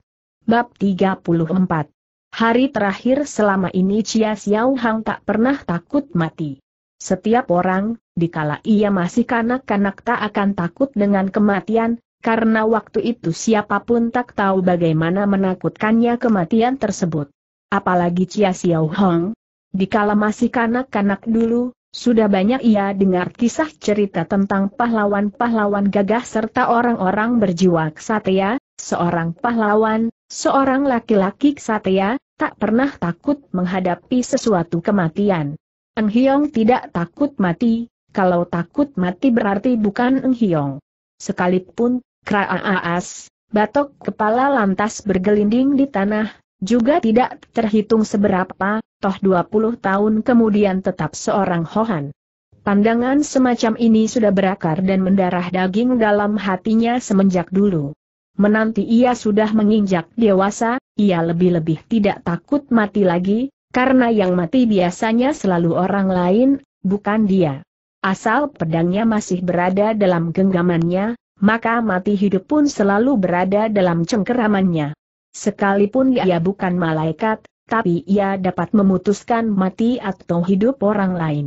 Bab 34 Hari terakhir selama ini Chia Xiao Hang tak pernah takut mati. Setiap orang, dikala ia masih kanak-kanak tak akan takut dengan kematian, karena waktu itu siapapun tak tahu bagaimana menakutkannya kematian tersebut. Apalagi Chia Xiao Hong. Dikala masih kanak-kanak dulu, sudah banyak ia dengar kisah cerita tentang pahlawan-pahlawan gagah serta orang-orang berjiwa ksatria, seorang pahlawan, seorang laki-laki ksatria, tak pernah takut menghadapi sesuatu kematian. Eng Hiong tidak takut mati, kalau takut mati berarti bukan Eng Hiong. Sekalipun, Kraaas, batok kepala lantas bergelinding di tanah, juga tidak terhitung seberapa, toh 20 tahun kemudian tetap seorang Hohan. Pandangan semacam ini sudah berakar dan mendarah daging dalam hatinya semenjak dulu. Menanti ia sudah menginjak dewasa, ia lebih-lebih tidak takut mati lagi, karena yang mati biasanya selalu orang lain, bukan dia. Asal pedangnya masih berada dalam genggamannya, maka mati hidup pun selalu berada dalam cengkeramannya. Sekalipun ia bukan malaikat, tapi ia dapat memutuskan mati atau hidup orang lain.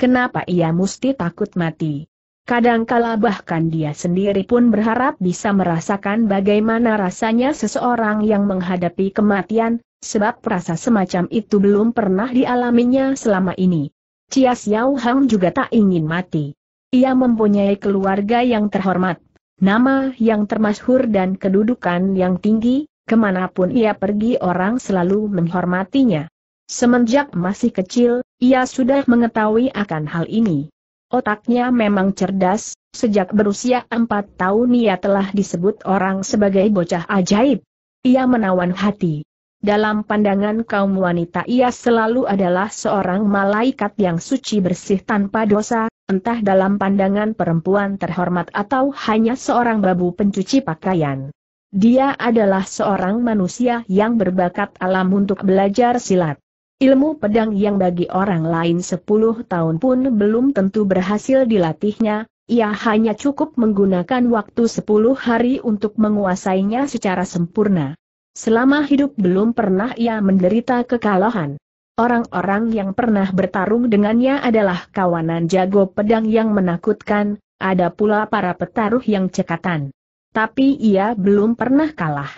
Kenapa ia mesti takut mati? Kadangkala bahkan dia sendiri pun berharap bisa merasakan bagaimana rasanya seseorang yang menghadapi kematian, sebab rasa semacam itu belum pernah dialaminya selama ini. Chia Xiao Hang juga tak ingin mati. Ia mempunyai keluarga yang terhormat, nama yang termasyhur dan kedudukan yang tinggi, kemanapun ia pergi orang selalu menghormatinya. Semenjak masih kecil, ia sudah mengetahui akan hal ini. Otaknya memang cerdas, sejak berusia empat tahun ia telah disebut orang sebagai bocah ajaib. Ia menawan hati, dalam pandangan kaum wanita ia selalu adalah seorang malaikat yang suci bersih tanpa dosa, entah dalam pandangan perempuan terhormat atau hanya seorang babu pencuci pakaian. Dia adalah seorang manusia yang berbakat alam untuk belajar silat. Ilmu pedang yang bagi orang lain 10 tahun pun belum tentu berhasil dilatihnya, ia hanya cukup menggunakan waktu 10 hari untuk menguasainya secara sempurna. Selama hidup belum pernah ia menderita kekalahan. Orang-orang yang pernah bertarung dengannya adalah kawanan jago pedang yang menakutkan, ada pula para petaruh yang cekatan. Tapi ia belum pernah kalah.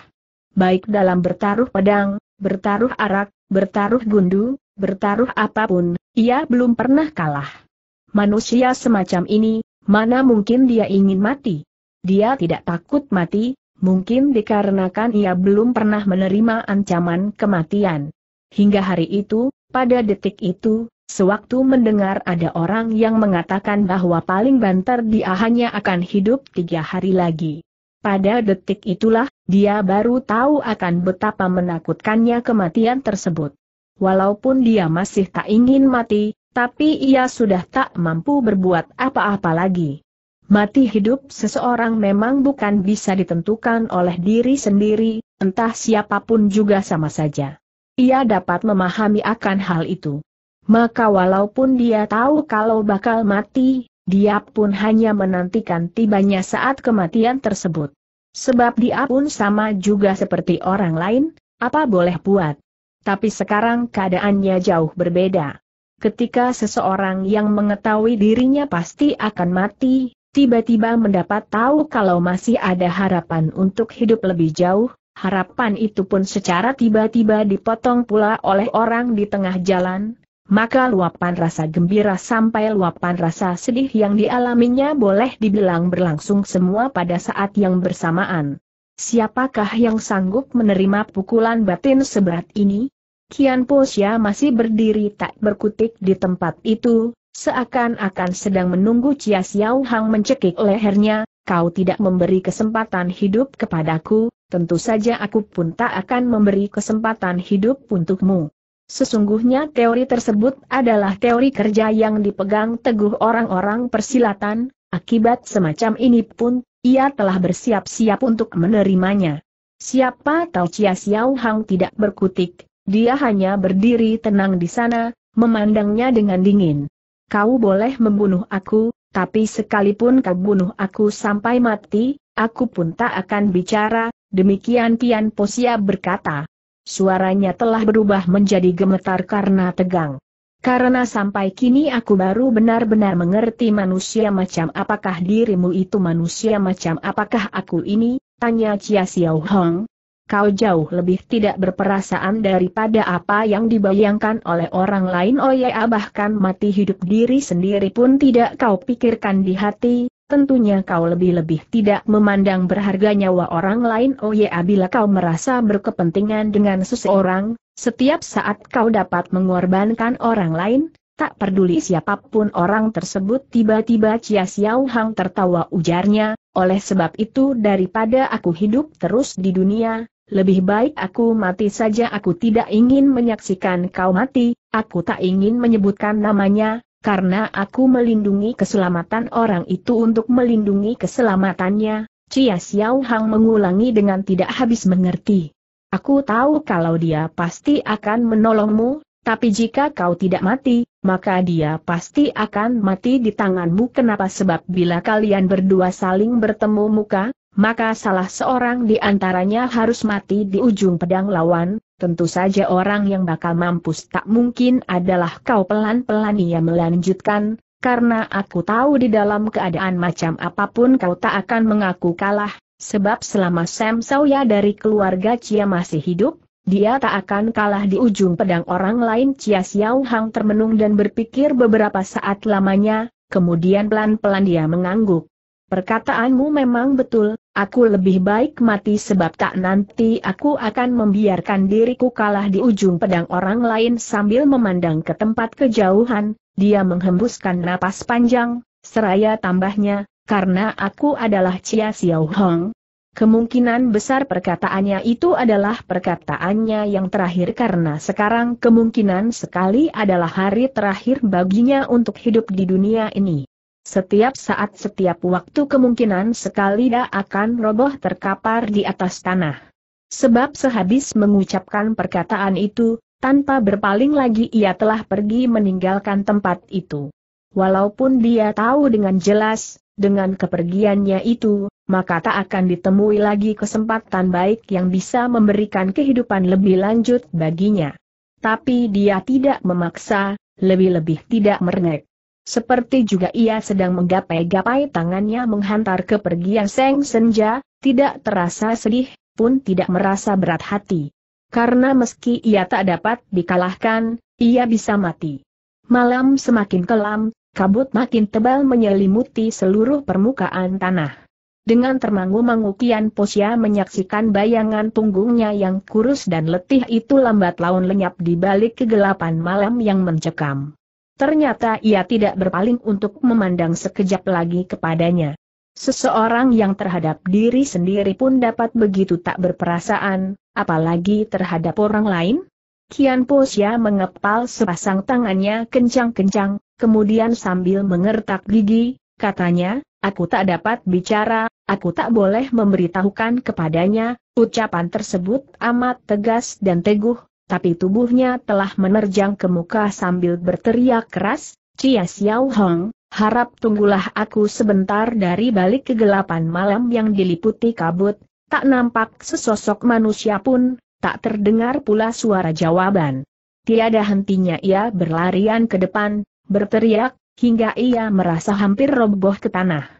Baik dalam bertaruh pedang, bertaruh arak, bertaruh gundu, bertaruh apapun, ia belum pernah kalah. Manusia semacam ini, mana mungkin dia ingin mati? Dia tidak takut mati, Mungkin dikarenakan ia belum pernah menerima ancaman kematian. Hingga hari itu, pada detik itu, sewaktu mendengar ada orang yang mengatakan bahwa paling banter dia hanya akan hidup tiga hari lagi. Pada detik itulah, dia baru tahu akan betapa menakutkannya kematian tersebut. Walaupun dia masih tak ingin mati, tapi ia sudah tak mampu berbuat apa-apa lagi. Mati hidup seseorang memang bukan bisa ditentukan oleh diri sendiri, entah siapapun juga sama saja. Ia dapat memahami akan hal itu. Maka walaupun dia tahu kalau bakal mati, dia pun hanya menantikan tibanya saat kematian tersebut. Sebab dia pun sama juga seperti orang lain, apa boleh buat. Tapi sekarang keadaannya jauh berbeda. Ketika seseorang yang mengetahui dirinya pasti akan mati, tiba-tiba mendapat tahu kalau masih ada harapan untuk hidup lebih jauh, harapan itu pun secara tiba-tiba dipotong pula oleh orang di tengah jalan, maka luapan rasa gembira sampai luapan rasa sedih yang dialaminya boleh dibilang berlangsung semua pada saat yang bersamaan. Siapakah yang sanggup menerima pukulan batin seberat ini? Kian Posya masih berdiri tak berkutik di tempat itu, Seakan-akan sedang menunggu Chia Xiao Hang mencekik lehernya, kau tidak memberi kesempatan hidup kepadaku, tentu saja aku pun tak akan memberi kesempatan hidup untukmu. Sesungguhnya teori tersebut adalah teori kerja yang dipegang teguh orang-orang persilatan, akibat semacam ini pun, ia telah bersiap-siap untuk menerimanya. Siapa tahu Chia Xiao Hang tidak berkutik, dia hanya berdiri tenang di sana, memandangnya dengan dingin kau boleh membunuh aku, tapi sekalipun kau bunuh aku sampai mati, aku pun tak akan bicara, demikian Tian Posia berkata. Suaranya telah berubah menjadi gemetar karena tegang. Karena sampai kini aku baru benar-benar mengerti manusia macam apakah dirimu itu manusia macam apakah aku ini, tanya Chia Xiao Hong, kau jauh lebih tidak berperasaan daripada apa yang dibayangkan oleh orang lain Oh ya bahkan mati hidup diri sendiri pun tidak kau pikirkan di hati, tentunya kau lebih-lebih tidak memandang berharga nyawa orang lain Oh ya bila kau merasa berkepentingan dengan seseorang, setiap saat kau dapat mengorbankan orang lain, tak peduli siapapun orang tersebut tiba-tiba Chia Xiao Hang tertawa ujarnya, oleh sebab itu daripada aku hidup terus di dunia, lebih baik aku mati saja aku tidak ingin menyaksikan kau mati, aku tak ingin menyebutkan namanya, karena aku melindungi keselamatan orang itu untuk melindungi keselamatannya, Cia Xiao Hang mengulangi dengan tidak habis mengerti. Aku tahu kalau dia pasti akan menolongmu, tapi jika kau tidak mati, maka dia pasti akan mati di tanganmu kenapa sebab bila kalian berdua saling bertemu muka, maka salah seorang di antaranya harus mati di ujung pedang lawan, tentu saja orang yang bakal mampus tak mungkin adalah kau pelan-pelan ia melanjutkan, karena aku tahu di dalam keadaan macam apapun kau tak akan mengaku kalah, sebab selama Sam Sawya dari keluarga Cia masih hidup, dia tak akan kalah di ujung pedang orang lain Cia Xiao Hang termenung dan berpikir beberapa saat lamanya, kemudian pelan-pelan dia mengangguk. Perkataanmu memang betul, aku lebih baik mati sebab tak nanti aku akan membiarkan diriku kalah di ujung pedang orang lain sambil memandang ke tempat kejauhan, dia menghembuskan napas panjang, seraya tambahnya, karena aku adalah Chia Xiao Hong. Kemungkinan besar perkataannya itu adalah perkataannya yang terakhir karena sekarang kemungkinan sekali adalah hari terakhir baginya untuk hidup di dunia ini. Setiap saat setiap waktu kemungkinan sekali dia akan roboh terkapar di atas tanah. Sebab sehabis mengucapkan perkataan itu, tanpa berpaling lagi ia telah pergi meninggalkan tempat itu. Walaupun dia tahu dengan jelas, dengan kepergiannya itu, maka tak akan ditemui lagi kesempatan baik yang bisa memberikan kehidupan lebih lanjut baginya. Tapi dia tidak memaksa, lebih-lebih tidak merengek. Seperti juga ia sedang menggapai-gapai tangannya menghantar kepergian Seng Senja, tidak terasa sedih, pun tidak merasa berat hati. Karena meski ia tak dapat dikalahkan, ia bisa mati. Malam semakin kelam, kabut makin tebal menyelimuti seluruh permukaan tanah. Dengan termangu-mangu Kian Posya menyaksikan bayangan punggungnya yang kurus dan letih itu lambat laun lenyap di balik kegelapan malam yang mencekam. Ternyata ia tidak berpaling untuk memandang sekejap lagi kepadanya. Seseorang yang terhadap diri sendiri pun dapat begitu tak berperasaan, apalagi terhadap orang lain? Kian Posya mengepal sepasang tangannya kencang-kencang, kemudian sambil mengertak gigi, katanya, aku tak dapat bicara, aku tak boleh memberitahukan kepadanya, ucapan tersebut amat tegas dan teguh, tapi tubuhnya telah menerjang ke muka sambil berteriak keras, Cia Xiao Hong, harap tunggulah aku sebentar dari balik kegelapan malam yang diliputi kabut, tak nampak sesosok manusia pun, tak terdengar pula suara jawaban. Tiada hentinya ia berlarian ke depan, berteriak, hingga ia merasa hampir roboh ke tanah.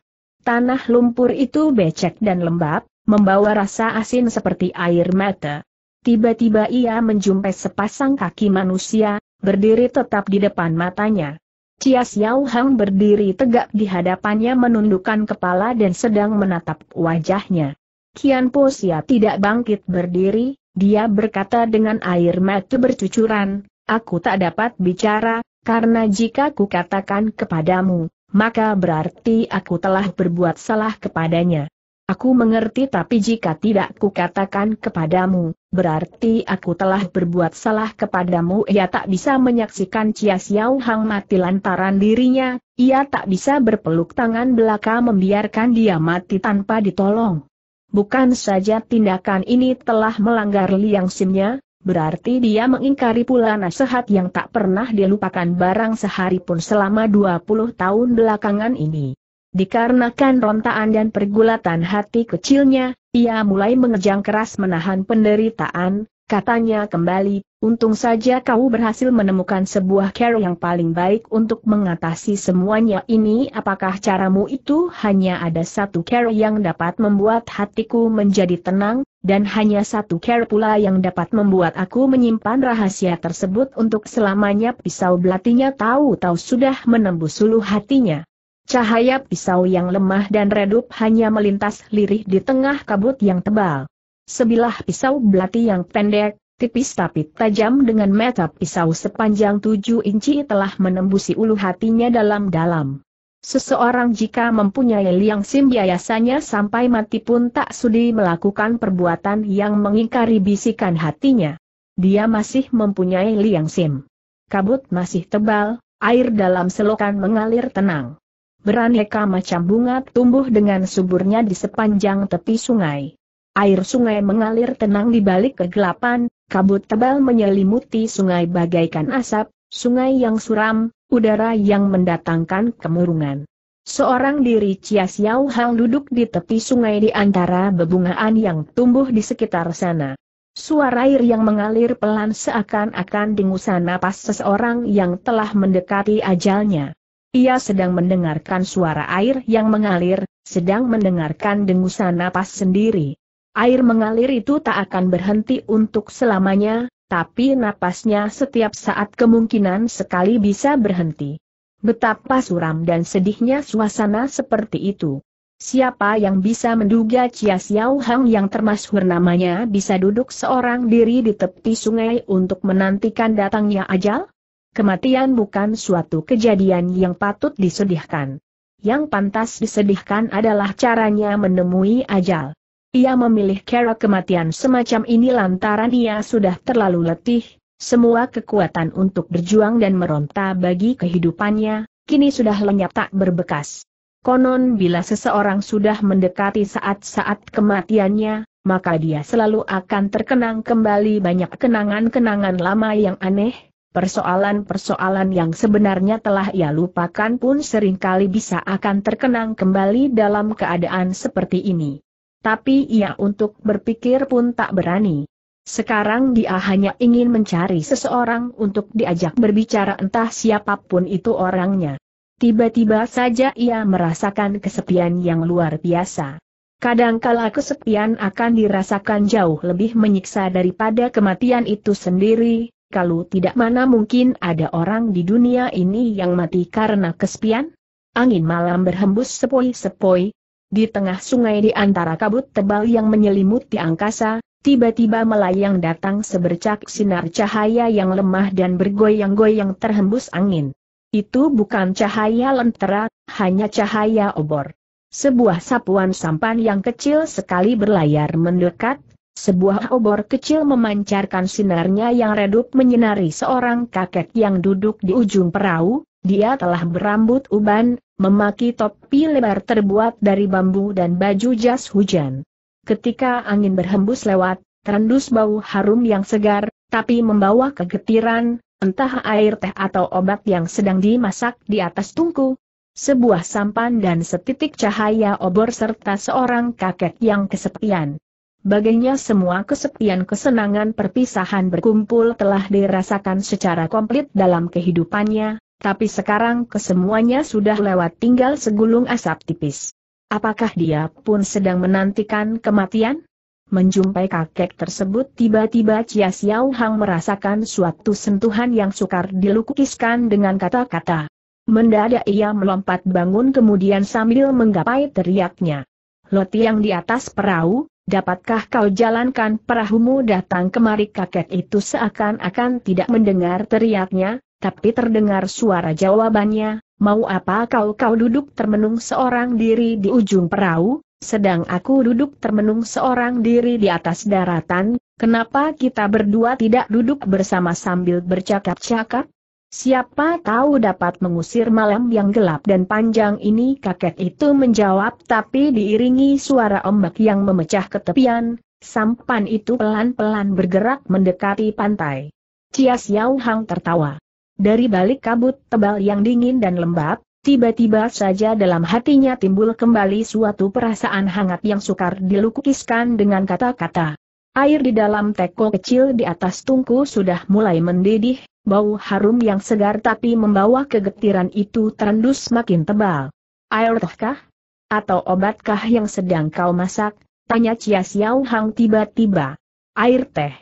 Tanah lumpur itu becek dan lembab, membawa rasa asin seperti air mata. Tiba-tiba ia menjumpai sepasang kaki manusia, berdiri tetap di depan matanya. Cia Xiao Hang berdiri tegak di hadapannya menundukkan kepala dan sedang menatap wajahnya. Kian Po Sia tidak bangkit berdiri, dia berkata dengan air mata bercucuran, Aku tak dapat bicara, karena jika ku katakan kepadamu, maka berarti aku telah berbuat salah kepadanya. Aku mengerti tapi jika tidak kukatakan kepadamu, berarti aku telah berbuat salah kepadamu. Ia tak bisa menyaksikan Chia Xiao Hang mati lantaran dirinya, ia tak bisa berpeluk tangan belaka membiarkan dia mati tanpa ditolong. Bukan saja tindakan ini telah melanggar liang simnya, berarti dia mengingkari pula nasihat yang tak pernah dilupakan barang sehari pun selama 20 tahun belakangan ini. Dikarenakan rontaan dan pergulatan hati kecilnya, ia mulai mengejang keras menahan penderitaan, katanya kembali, untung saja kau berhasil menemukan sebuah care yang paling baik untuk mengatasi semuanya ini apakah caramu itu hanya ada satu care yang dapat membuat hatiku menjadi tenang, dan hanya satu care pula yang dapat membuat aku menyimpan rahasia tersebut untuk selamanya pisau belatinya tahu-tahu sudah menembus suluh hatinya. Cahaya pisau yang lemah dan redup hanya melintas lirih di tengah kabut yang tebal. Sebilah pisau belati yang pendek, tipis tapi tajam dengan mata pisau sepanjang tujuh inci telah menembusi ulu hatinya dalam-dalam. Seseorang jika mempunyai liang sim biasanya sampai mati pun tak sudi melakukan perbuatan yang mengingkari bisikan hatinya. Dia masih mempunyai liang sim. Kabut masih tebal, air dalam selokan mengalir tenang beraneka macam bunga tumbuh dengan suburnya di sepanjang tepi sungai. Air sungai mengalir tenang di balik kegelapan, kabut tebal menyelimuti sungai bagaikan asap, sungai yang suram, udara yang mendatangkan kemurungan. Seorang diri Chia Xiao Hang duduk di tepi sungai di antara bebungaan yang tumbuh di sekitar sana. Suara air yang mengalir pelan seakan-akan dengusan napas seseorang yang telah mendekati ajalnya. Ia sedang mendengarkan suara air yang mengalir, sedang mendengarkan dengusan napas sendiri. Air mengalir itu tak akan berhenti untuk selamanya, tapi napasnya setiap saat kemungkinan sekali bisa berhenti. Betapa suram dan sedihnya suasana seperti itu. Siapa yang bisa menduga Chia Xiao Hang yang termasyhur namanya bisa duduk seorang diri di tepi sungai untuk menantikan datangnya ajal? Kematian bukan suatu kejadian yang patut disedihkan. Yang pantas disedihkan adalah caranya menemui ajal. Ia memilih cara kematian semacam ini lantaran ia sudah terlalu letih, semua kekuatan untuk berjuang dan meronta bagi kehidupannya, kini sudah lenyap tak berbekas. Konon bila seseorang sudah mendekati saat-saat kematiannya, maka dia selalu akan terkenang kembali banyak kenangan-kenangan lama yang aneh, Persoalan-persoalan yang sebenarnya telah ia lupakan pun seringkali bisa akan terkenang kembali dalam keadaan seperti ini. Tapi ia untuk berpikir pun tak berani. Sekarang dia hanya ingin mencari seseorang untuk diajak berbicara entah siapapun itu orangnya. Tiba-tiba saja ia merasakan kesepian yang luar biasa. Kadangkala kesepian akan dirasakan jauh lebih menyiksa daripada kematian itu sendiri, kalau tidak mana mungkin ada orang di dunia ini yang mati karena kesepian? Angin malam berhembus sepoi-sepoi. Di tengah sungai di antara kabut tebal yang menyelimuti angkasa, tiba-tiba melayang datang sebercak sinar cahaya yang lemah dan bergoyang-goyang terhembus angin. Itu bukan cahaya lentera, hanya cahaya obor. Sebuah sapuan sampan yang kecil sekali berlayar mendekat, sebuah obor kecil memancarkan sinarnya yang redup menyinari seorang kakek yang duduk di ujung perahu, dia telah berambut uban, memaki topi lebar terbuat dari bambu dan baju jas hujan. Ketika angin berhembus lewat, terendus bau harum yang segar, tapi membawa kegetiran, entah air teh atau obat yang sedang dimasak di atas tungku, sebuah sampan dan setitik cahaya obor serta seorang kakek yang kesepian. Baginya semua kesepian kesenangan perpisahan berkumpul telah dirasakan secara komplit dalam kehidupannya, tapi sekarang kesemuanya sudah lewat tinggal segulung asap tipis. Apakah dia pun sedang menantikan kematian? Menjumpai kakek tersebut tiba-tiba Chia Xiao Hang merasakan suatu sentuhan yang sukar dilukiskan dengan kata-kata. Mendadak ia melompat bangun kemudian sambil menggapai teriaknya. Loti yang di atas perahu, Dapatkah kau jalankan perahumu datang kemari kakek itu seakan-akan tidak mendengar teriaknya, tapi terdengar suara jawabannya, mau apa kau kau duduk termenung seorang diri di ujung perahu, sedang aku duduk termenung seorang diri di atas daratan, kenapa kita berdua tidak duduk bersama sambil bercakap-cakap? Siapa tahu dapat mengusir malam yang gelap dan panjang ini kakek itu menjawab tapi diiringi suara ombak yang memecah ketepian. sampan itu pelan-pelan bergerak mendekati pantai. Cia Xiao Hang tertawa. Dari balik kabut tebal yang dingin dan lembab, tiba-tiba saja dalam hatinya timbul kembali suatu perasaan hangat yang sukar dilukiskan dengan kata-kata. Air di dalam teko kecil di atas tungku sudah mulai mendidih, bau harum yang segar tapi membawa kegetiran itu terendus makin tebal. Air tehkah? Atau obatkah yang sedang kau masak? Tanya Cia Xiao Hang tiba-tiba. Air teh.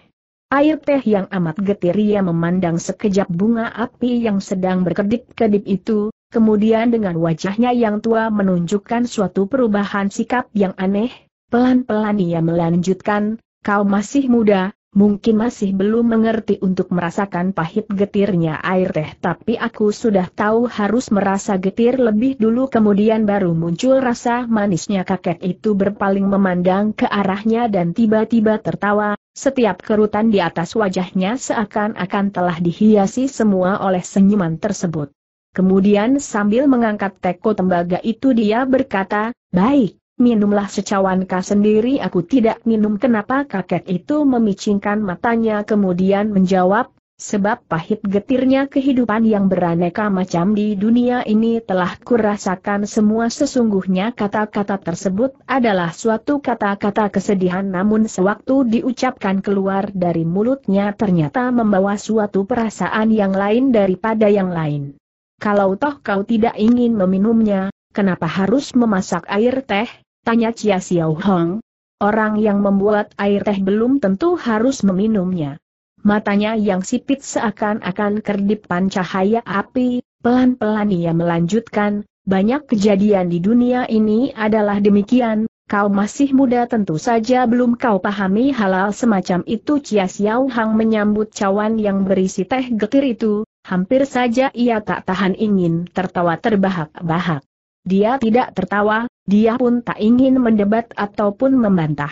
Air teh yang amat getir ia memandang sekejap bunga api yang sedang berkedip-kedip itu, kemudian dengan wajahnya yang tua menunjukkan suatu perubahan sikap yang aneh, pelan-pelan ia melanjutkan, kau masih muda, mungkin masih belum mengerti untuk merasakan pahit getirnya air teh tapi aku sudah tahu harus merasa getir lebih dulu kemudian baru muncul rasa manisnya kakek itu berpaling memandang ke arahnya dan tiba-tiba tertawa, setiap kerutan di atas wajahnya seakan-akan telah dihiasi semua oleh senyuman tersebut. Kemudian sambil mengangkat teko tembaga itu dia berkata, baik, Minumlah secawan kah sendiri aku tidak minum kenapa kakek itu memicingkan matanya kemudian menjawab, sebab pahit getirnya kehidupan yang beraneka macam di dunia ini telah kurasakan semua sesungguhnya kata-kata tersebut adalah suatu kata-kata kesedihan namun sewaktu diucapkan keluar dari mulutnya ternyata membawa suatu perasaan yang lain daripada yang lain. Kalau toh kau tidak ingin meminumnya, kenapa harus memasak air teh? Tanya Chia Xiao Hong. Orang yang membuat air teh belum tentu harus meminumnya. Matanya yang sipit seakan-akan kerdipan cahaya api, pelan-pelan ia melanjutkan, banyak kejadian di dunia ini adalah demikian, kau masih muda tentu saja belum kau pahami halal semacam itu Chia Xiao Hang menyambut cawan yang berisi teh getir itu, hampir saja ia tak tahan ingin tertawa terbahak-bahak. Dia tidak tertawa, dia pun tak ingin mendebat ataupun membantah.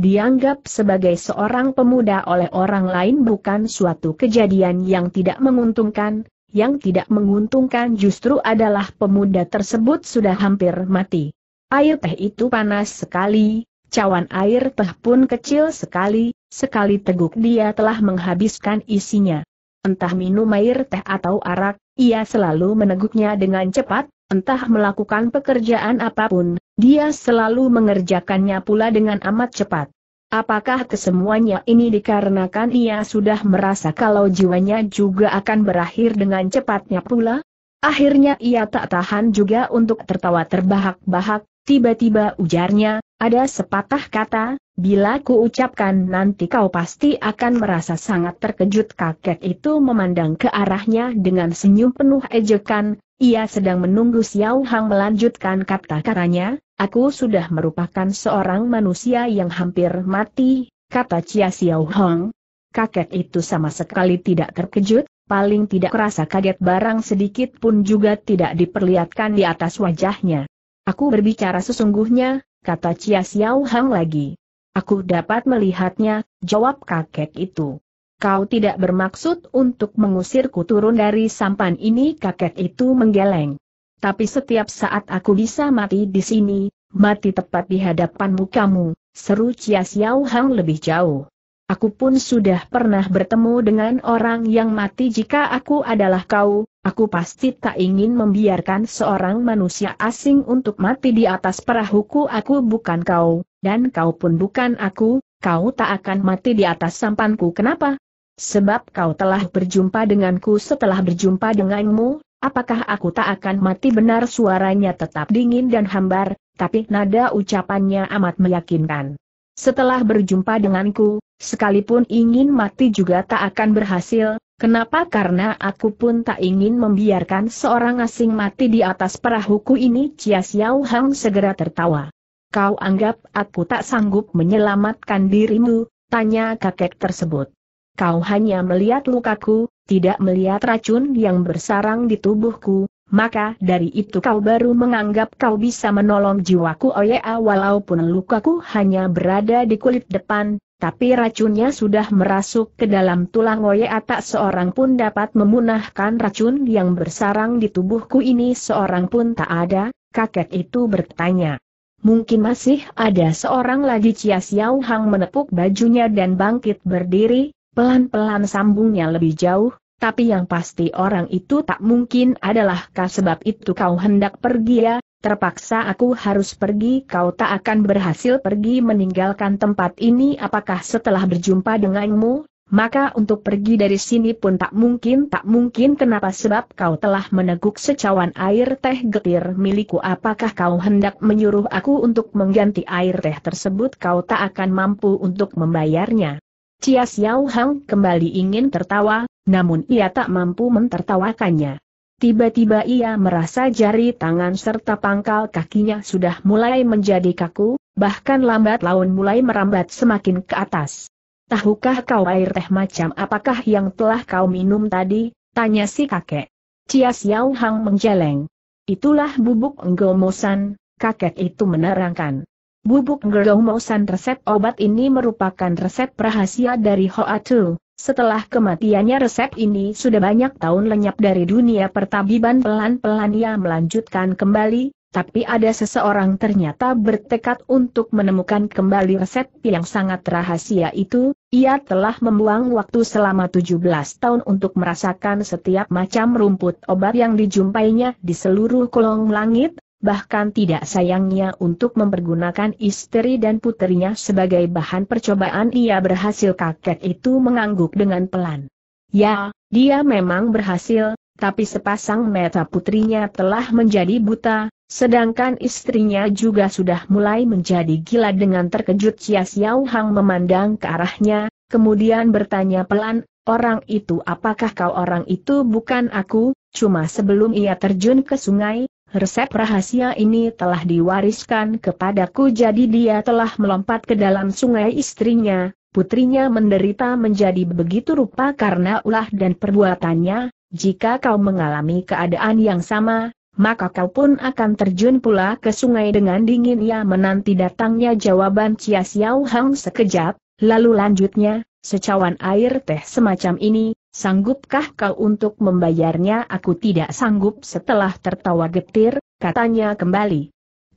Dianggap sebagai seorang pemuda oleh orang lain bukan suatu kejadian yang tidak menguntungkan, yang tidak menguntungkan justru adalah pemuda tersebut sudah hampir mati. Air teh itu panas sekali, cawan air teh pun kecil sekali, sekali teguk dia telah menghabiskan isinya. Entah minum air teh atau arak, ia selalu meneguknya dengan cepat, Entah melakukan pekerjaan apapun, dia selalu mengerjakannya pula dengan amat cepat. Apakah kesemuanya ini dikarenakan ia sudah merasa kalau jiwanya juga akan berakhir dengan cepatnya pula? Akhirnya ia tak tahan juga untuk tertawa terbahak-bahak, tiba-tiba ujarnya, ada sepatah kata, bila ku ucapkan nanti kau pasti akan merasa sangat terkejut kakek itu memandang ke arahnya dengan senyum penuh ejekan, ia sedang menunggu Xiao Hang melanjutkan kata-katanya, aku sudah merupakan seorang manusia yang hampir mati, kata Chia Xiao Hang. Kakek itu sama sekali tidak terkejut, paling tidak rasa kaget barang sedikit pun juga tidak diperlihatkan di atas wajahnya. Aku berbicara sesungguhnya, kata Chia Xiao Hang lagi. Aku dapat melihatnya, jawab kakek itu. Kau tidak bermaksud untuk mengusirku turun dari sampan ini kakek itu menggeleng. Tapi setiap saat aku bisa mati di sini, mati tepat di hadapanmu kamu, seru Chia Xiao Hang lebih jauh. Aku pun sudah pernah bertemu dengan orang yang mati jika aku adalah kau, aku pasti tak ingin membiarkan seorang manusia asing untuk mati di atas perahuku aku bukan kau, dan kau pun bukan aku, kau tak akan mati di atas sampanku kenapa? Sebab kau telah berjumpa denganku setelah berjumpa denganmu, apakah aku tak akan mati benar suaranya tetap dingin dan hambar, tapi nada ucapannya amat meyakinkan. Setelah berjumpa denganku, sekalipun ingin mati juga tak akan berhasil, kenapa karena aku pun tak ingin membiarkan seorang asing mati di atas perahuku ini Chia Xiao Hang segera tertawa. Kau anggap aku tak sanggup menyelamatkan dirimu, tanya kakek tersebut kau hanya melihat lukaku, tidak melihat racun yang bersarang di tubuhku, maka dari itu kau baru menganggap kau bisa menolong jiwaku Oya. Oh walaupun lukaku hanya berada di kulit depan, tapi racunnya sudah merasuk ke dalam tulang Oya oh tak seorang pun dapat memunahkan racun yang bersarang di tubuhku ini seorang pun tak ada, kakek itu bertanya. Mungkin masih ada seorang lagi Cia Xiao Hang menepuk bajunya dan bangkit berdiri, Pelan-pelan sambungnya lebih jauh, tapi yang pasti orang itu tak mungkin adalah kau sebab itu kau hendak pergi ya, terpaksa aku harus pergi kau tak akan berhasil pergi meninggalkan tempat ini apakah setelah berjumpa denganmu, maka untuk pergi dari sini pun tak mungkin tak mungkin kenapa sebab kau telah meneguk secawan air teh getir milikku apakah kau hendak menyuruh aku untuk mengganti air teh tersebut kau tak akan mampu untuk membayarnya. Cia Xiao Hang kembali ingin tertawa, namun ia tak mampu mentertawakannya. Tiba-tiba ia merasa jari tangan serta pangkal kakinya sudah mulai menjadi kaku, bahkan lambat laun mulai merambat semakin ke atas. Tahukah kau air teh macam apakah yang telah kau minum tadi? Tanya si kakek. Cia Xiao Hang menjeleng. Itulah bubuk enggomosan, kakek itu menerangkan. Bubuk Ngergaumosan resep obat ini merupakan resep rahasia dari Hoatu. Setelah kematiannya resep ini sudah banyak tahun lenyap dari dunia pertabiban pelan-pelan ia melanjutkan kembali, tapi ada seseorang ternyata bertekad untuk menemukan kembali resep yang sangat rahasia itu, ia telah membuang waktu selama 17 tahun untuk merasakan setiap macam rumput obat yang dijumpainya di seluruh kolong langit, bahkan tidak sayangnya untuk mempergunakan istri dan putrinya sebagai bahan percobaan ia berhasil kakek itu mengangguk dengan pelan. Ya, dia memang berhasil, tapi sepasang mata putrinya telah menjadi buta, sedangkan istrinya juga sudah mulai menjadi gila dengan terkejut Xia Xiao Hang memandang ke arahnya, kemudian bertanya pelan, orang itu apakah kau orang itu bukan aku, cuma sebelum ia terjun ke sungai, Resep rahasia ini telah diwariskan kepadaku jadi dia telah melompat ke dalam sungai istrinya, putrinya menderita menjadi begitu rupa karena ulah dan perbuatannya, jika kau mengalami keadaan yang sama, maka kau pun akan terjun pula ke sungai dengan dingin ia menanti datangnya jawaban Chia Xiao Hang sekejap, lalu lanjutnya, secawan air teh semacam ini, Sanggupkah kau untuk membayarnya? Aku tidak sanggup setelah tertawa getir, katanya kembali.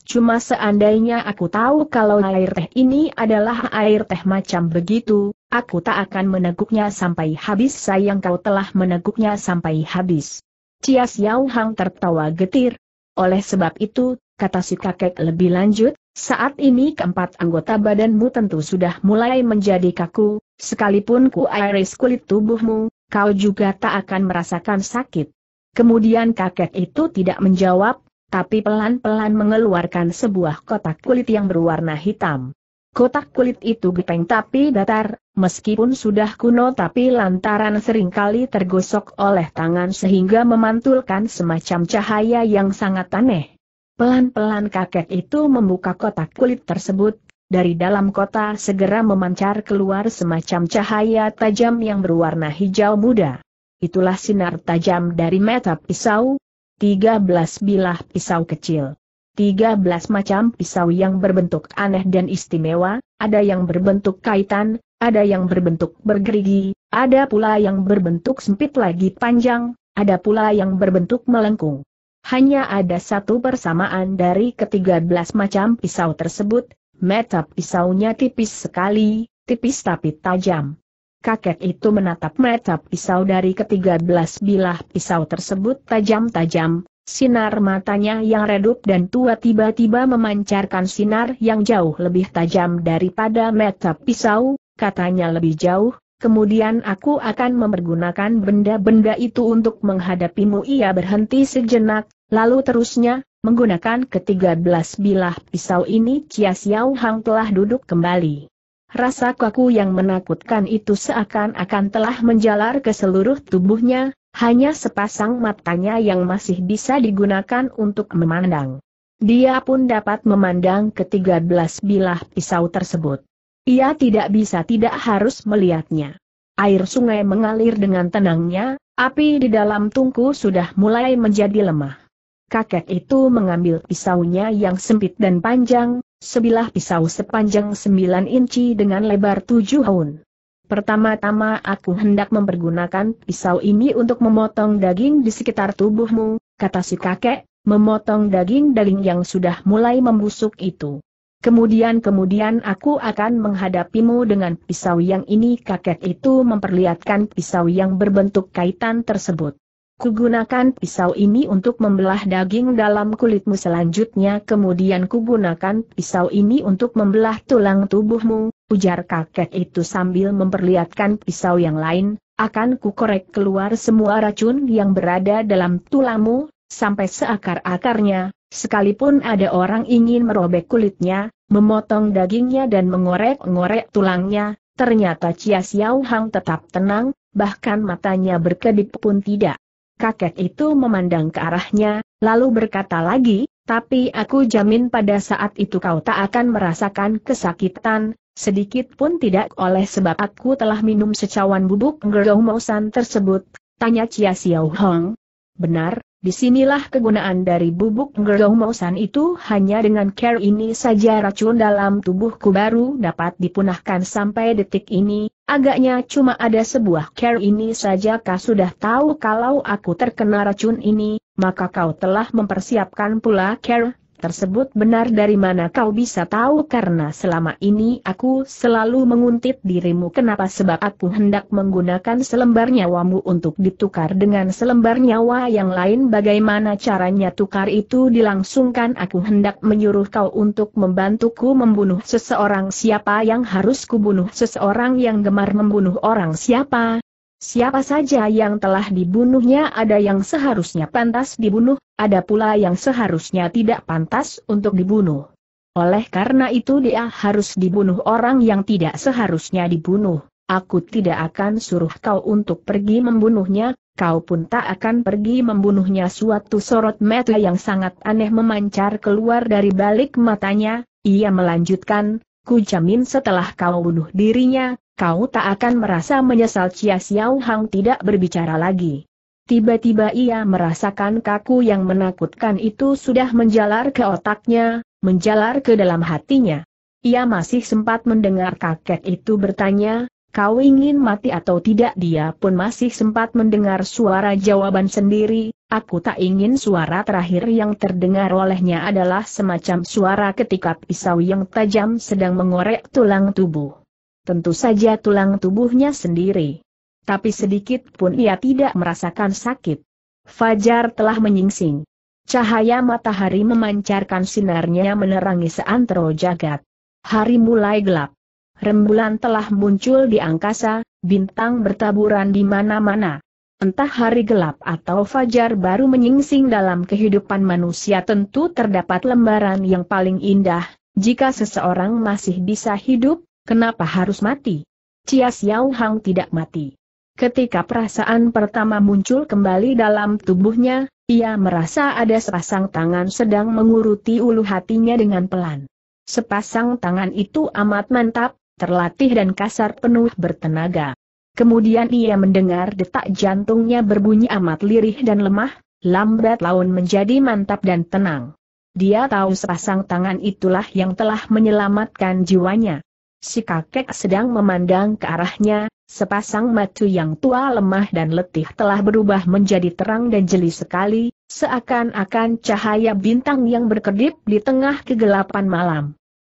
Cuma seandainya aku tahu kalau air teh ini adalah air teh macam begitu, aku tak akan meneguknya sampai habis. Sayang kau telah meneguknya sampai habis. Cia Xiao Hang tertawa getir. Oleh sebab itu, kata si kakek lebih lanjut, saat ini keempat anggota badanmu tentu sudah mulai menjadi kaku, sekalipun ku iris kulit tubuhmu, kau juga tak akan merasakan sakit. Kemudian kakek itu tidak menjawab, tapi pelan-pelan mengeluarkan sebuah kotak kulit yang berwarna hitam. Kotak kulit itu gepeng tapi datar, meskipun sudah kuno tapi lantaran seringkali tergosok oleh tangan sehingga memantulkan semacam cahaya yang sangat aneh. Pelan-pelan kakek itu membuka kotak kulit tersebut, dari dalam kota segera memancar keluar semacam cahaya tajam yang berwarna hijau muda. Itulah sinar tajam dari mata pisau, 13 bilah pisau kecil. 13 macam pisau yang berbentuk aneh dan istimewa, ada yang berbentuk kaitan, ada yang berbentuk bergerigi, ada pula yang berbentuk sempit lagi panjang, ada pula yang berbentuk melengkung. Hanya ada satu persamaan dari ketiga belas macam pisau tersebut, Metap pisaunya tipis sekali, tipis tapi tajam. Kakek itu menatap metap pisau dari ketiga belas bilah pisau tersebut tajam-tajam, sinar matanya yang redup dan tua tiba-tiba memancarkan sinar yang jauh lebih tajam daripada metap pisau, katanya lebih jauh, kemudian aku akan mempergunakan benda-benda itu untuk menghadapimu ia berhenti sejenak, Lalu terusnya, menggunakan ketiga belas bilah pisau ini Chia Xiao Hang telah duduk kembali. Rasa kaku yang menakutkan itu seakan-akan telah menjalar ke seluruh tubuhnya, hanya sepasang matanya yang masih bisa digunakan untuk memandang. Dia pun dapat memandang ketiga belas bilah pisau tersebut. Ia tidak bisa tidak harus melihatnya. Air sungai mengalir dengan tenangnya, api di dalam tungku sudah mulai menjadi lemah kakek itu mengambil pisaunya yang sempit dan panjang, sebilah pisau sepanjang 9 inci dengan lebar 7 haun. Pertama-tama aku hendak mempergunakan pisau ini untuk memotong daging di sekitar tubuhmu, kata si kakek, memotong daging-daging yang sudah mulai membusuk itu. Kemudian-kemudian aku akan menghadapimu dengan pisau yang ini kakek itu memperlihatkan pisau yang berbentuk kaitan tersebut. Kugunakan pisau ini untuk membelah daging dalam kulitmu selanjutnya kemudian kugunakan pisau ini untuk membelah tulang tubuhmu, ujar kakek itu sambil memperlihatkan pisau yang lain, akan kukorek keluar semua racun yang berada dalam tulangmu, sampai seakar-akarnya, sekalipun ada orang ingin merobek kulitnya, memotong dagingnya dan mengorek-ngorek tulangnya, ternyata Chia Xiao Hang tetap tenang, bahkan matanya berkedip pun tidak kakek itu memandang ke arahnya, lalu berkata lagi, tapi aku jamin pada saat itu kau tak akan merasakan kesakitan, sedikit pun tidak oleh sebab aku telah minum secawan bubuk gerohmosan tersebut, tanya Chia Xiao Hong. Benar, disinilah kegunaan dari bubuk gerohmosan itu hanya dengan care ini saja racun dalam tubuhku baru dapat dipunahkan sampai detik ini, Agaknya cuma ada sebuah care ini saja kau sudah tahu kalau aku terkena racun ini, maka kau telah mempersiapkan pula care, tersebut benar dari mana kau bisa tahu karena selama ini aku selalu menguntit dirimu kenapa sebab aku hendak menggunakan selembar nyawamu untuk ditukar dengan selembar nyawa yang lain bagaimana caranya tukar itu dilangsungkan aku hendak menyuruh kau untuk membantuku membunuh seseorang siapa yang harus kubunuh seseorang yang gemar membunuh orang siapa Siapa saja yang telah dibunuhnya ada yang seharusnya pantas dibunuh, ada pula yang seharusnya tidak pantas untuk dibunuh. Oleh karena itu dia harus dibunuh orang yang tidak seharusnya dibunuh. Aku tidak akan suruh kau untuk pergi membunuhnya, kau pun tak akan pergi membunuhnya suatu sorot mata yang sangat aneh memancar keluar dari balik matanya, ia melanjutkan, ku jamin setelah kau bunuh dirinya, kau tak akan merasa menyesal Chia Xiao Hang tidak berbicara lagi. Tiba-tiba ia merasakan kaku yang menakutkan itu sudah menjalar ke otaknya, menjalar ke dalam hatinya. Ia masih sempat mendengar kakek itu bertanya, kau ingin mati atau tidak dia pun masih sempat mendengar suara jawaban sendiri, aku tak ingin suara terakhir yang terdengar olehnya adalah semacam suara ketika pisau yang tajam sedang mengorek tulang tubuh tentu saja tulang tubuhnya sendiri. Tapi sedikit pun ia tidak merasakan sakit. Fajar telah menyingsing. Cahaya matahari memancarkan sinarnya menerangi seantero jagat. Hari mulai gelap. Rembulan telah muncul di angkasa, bintang bertaburan di mana-mana. Entah hari gelap atau fajar baru menyingsing dalam kehidupan manusia tentu terdapat lembaran yang paling indah, jika seseorang masih bisa hidup, Kenapa harus mati? Cia Xiao Hang tidak mati. Ketika perasaan pertama muncul kembali dalam tubuhnya, ia merasa ada sepasang tangan sedang menguruti ulu hatinya dengan pelan. Sepasang tangan itu amat mantap, terlatih dan kasar penuh bertenaga. Kemudian ia mendengar detak jantungnya berbunyi amat lirih dan lemah, lambat laun menjadi mantap dan tenang. Dia tahu sepasang tangan itulah yang telah menyelamatkan jiwanya. Si kakek sedang memandang ke arahnya, sepasang mata yang tua lemah dan letih telah berubah menjadi terang dan jeli sekali, seakan-akan cahaya bintang yang berkedip di tengah kegelapan malam.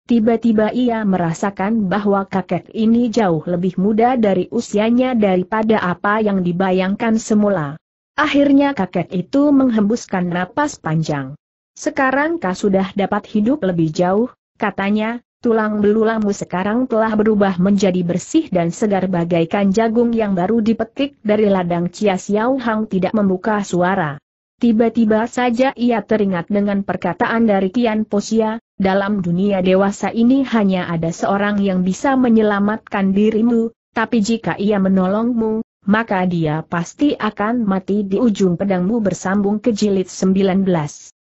Tiba-tiba ia merasakan bahwa kakek ini jauh lebih muda dari usianya daripada apa yang dibayangkan semula. Akhirnya kakek itu menghembuskan napas panjang. Sekarang kau sudah dapat hidup lebih jauh, katanya, Tulang belulangmu sekarang telah berubah menjadi bersih dan segar bagaikan jagung yang baru dipetik dari ladang Chia Xiao Hang tidak membuka suara. Tiba-tiba saja ia teringat dengan perkataan dari Tian Posia, dalam dunia dewasa ini hanya ada seorang yang bisa menyelamatkan dirimu, tapi jika ia menolongmu, maka dia pasti akan mati di ujung pedangmu bersambung ke jilid 19.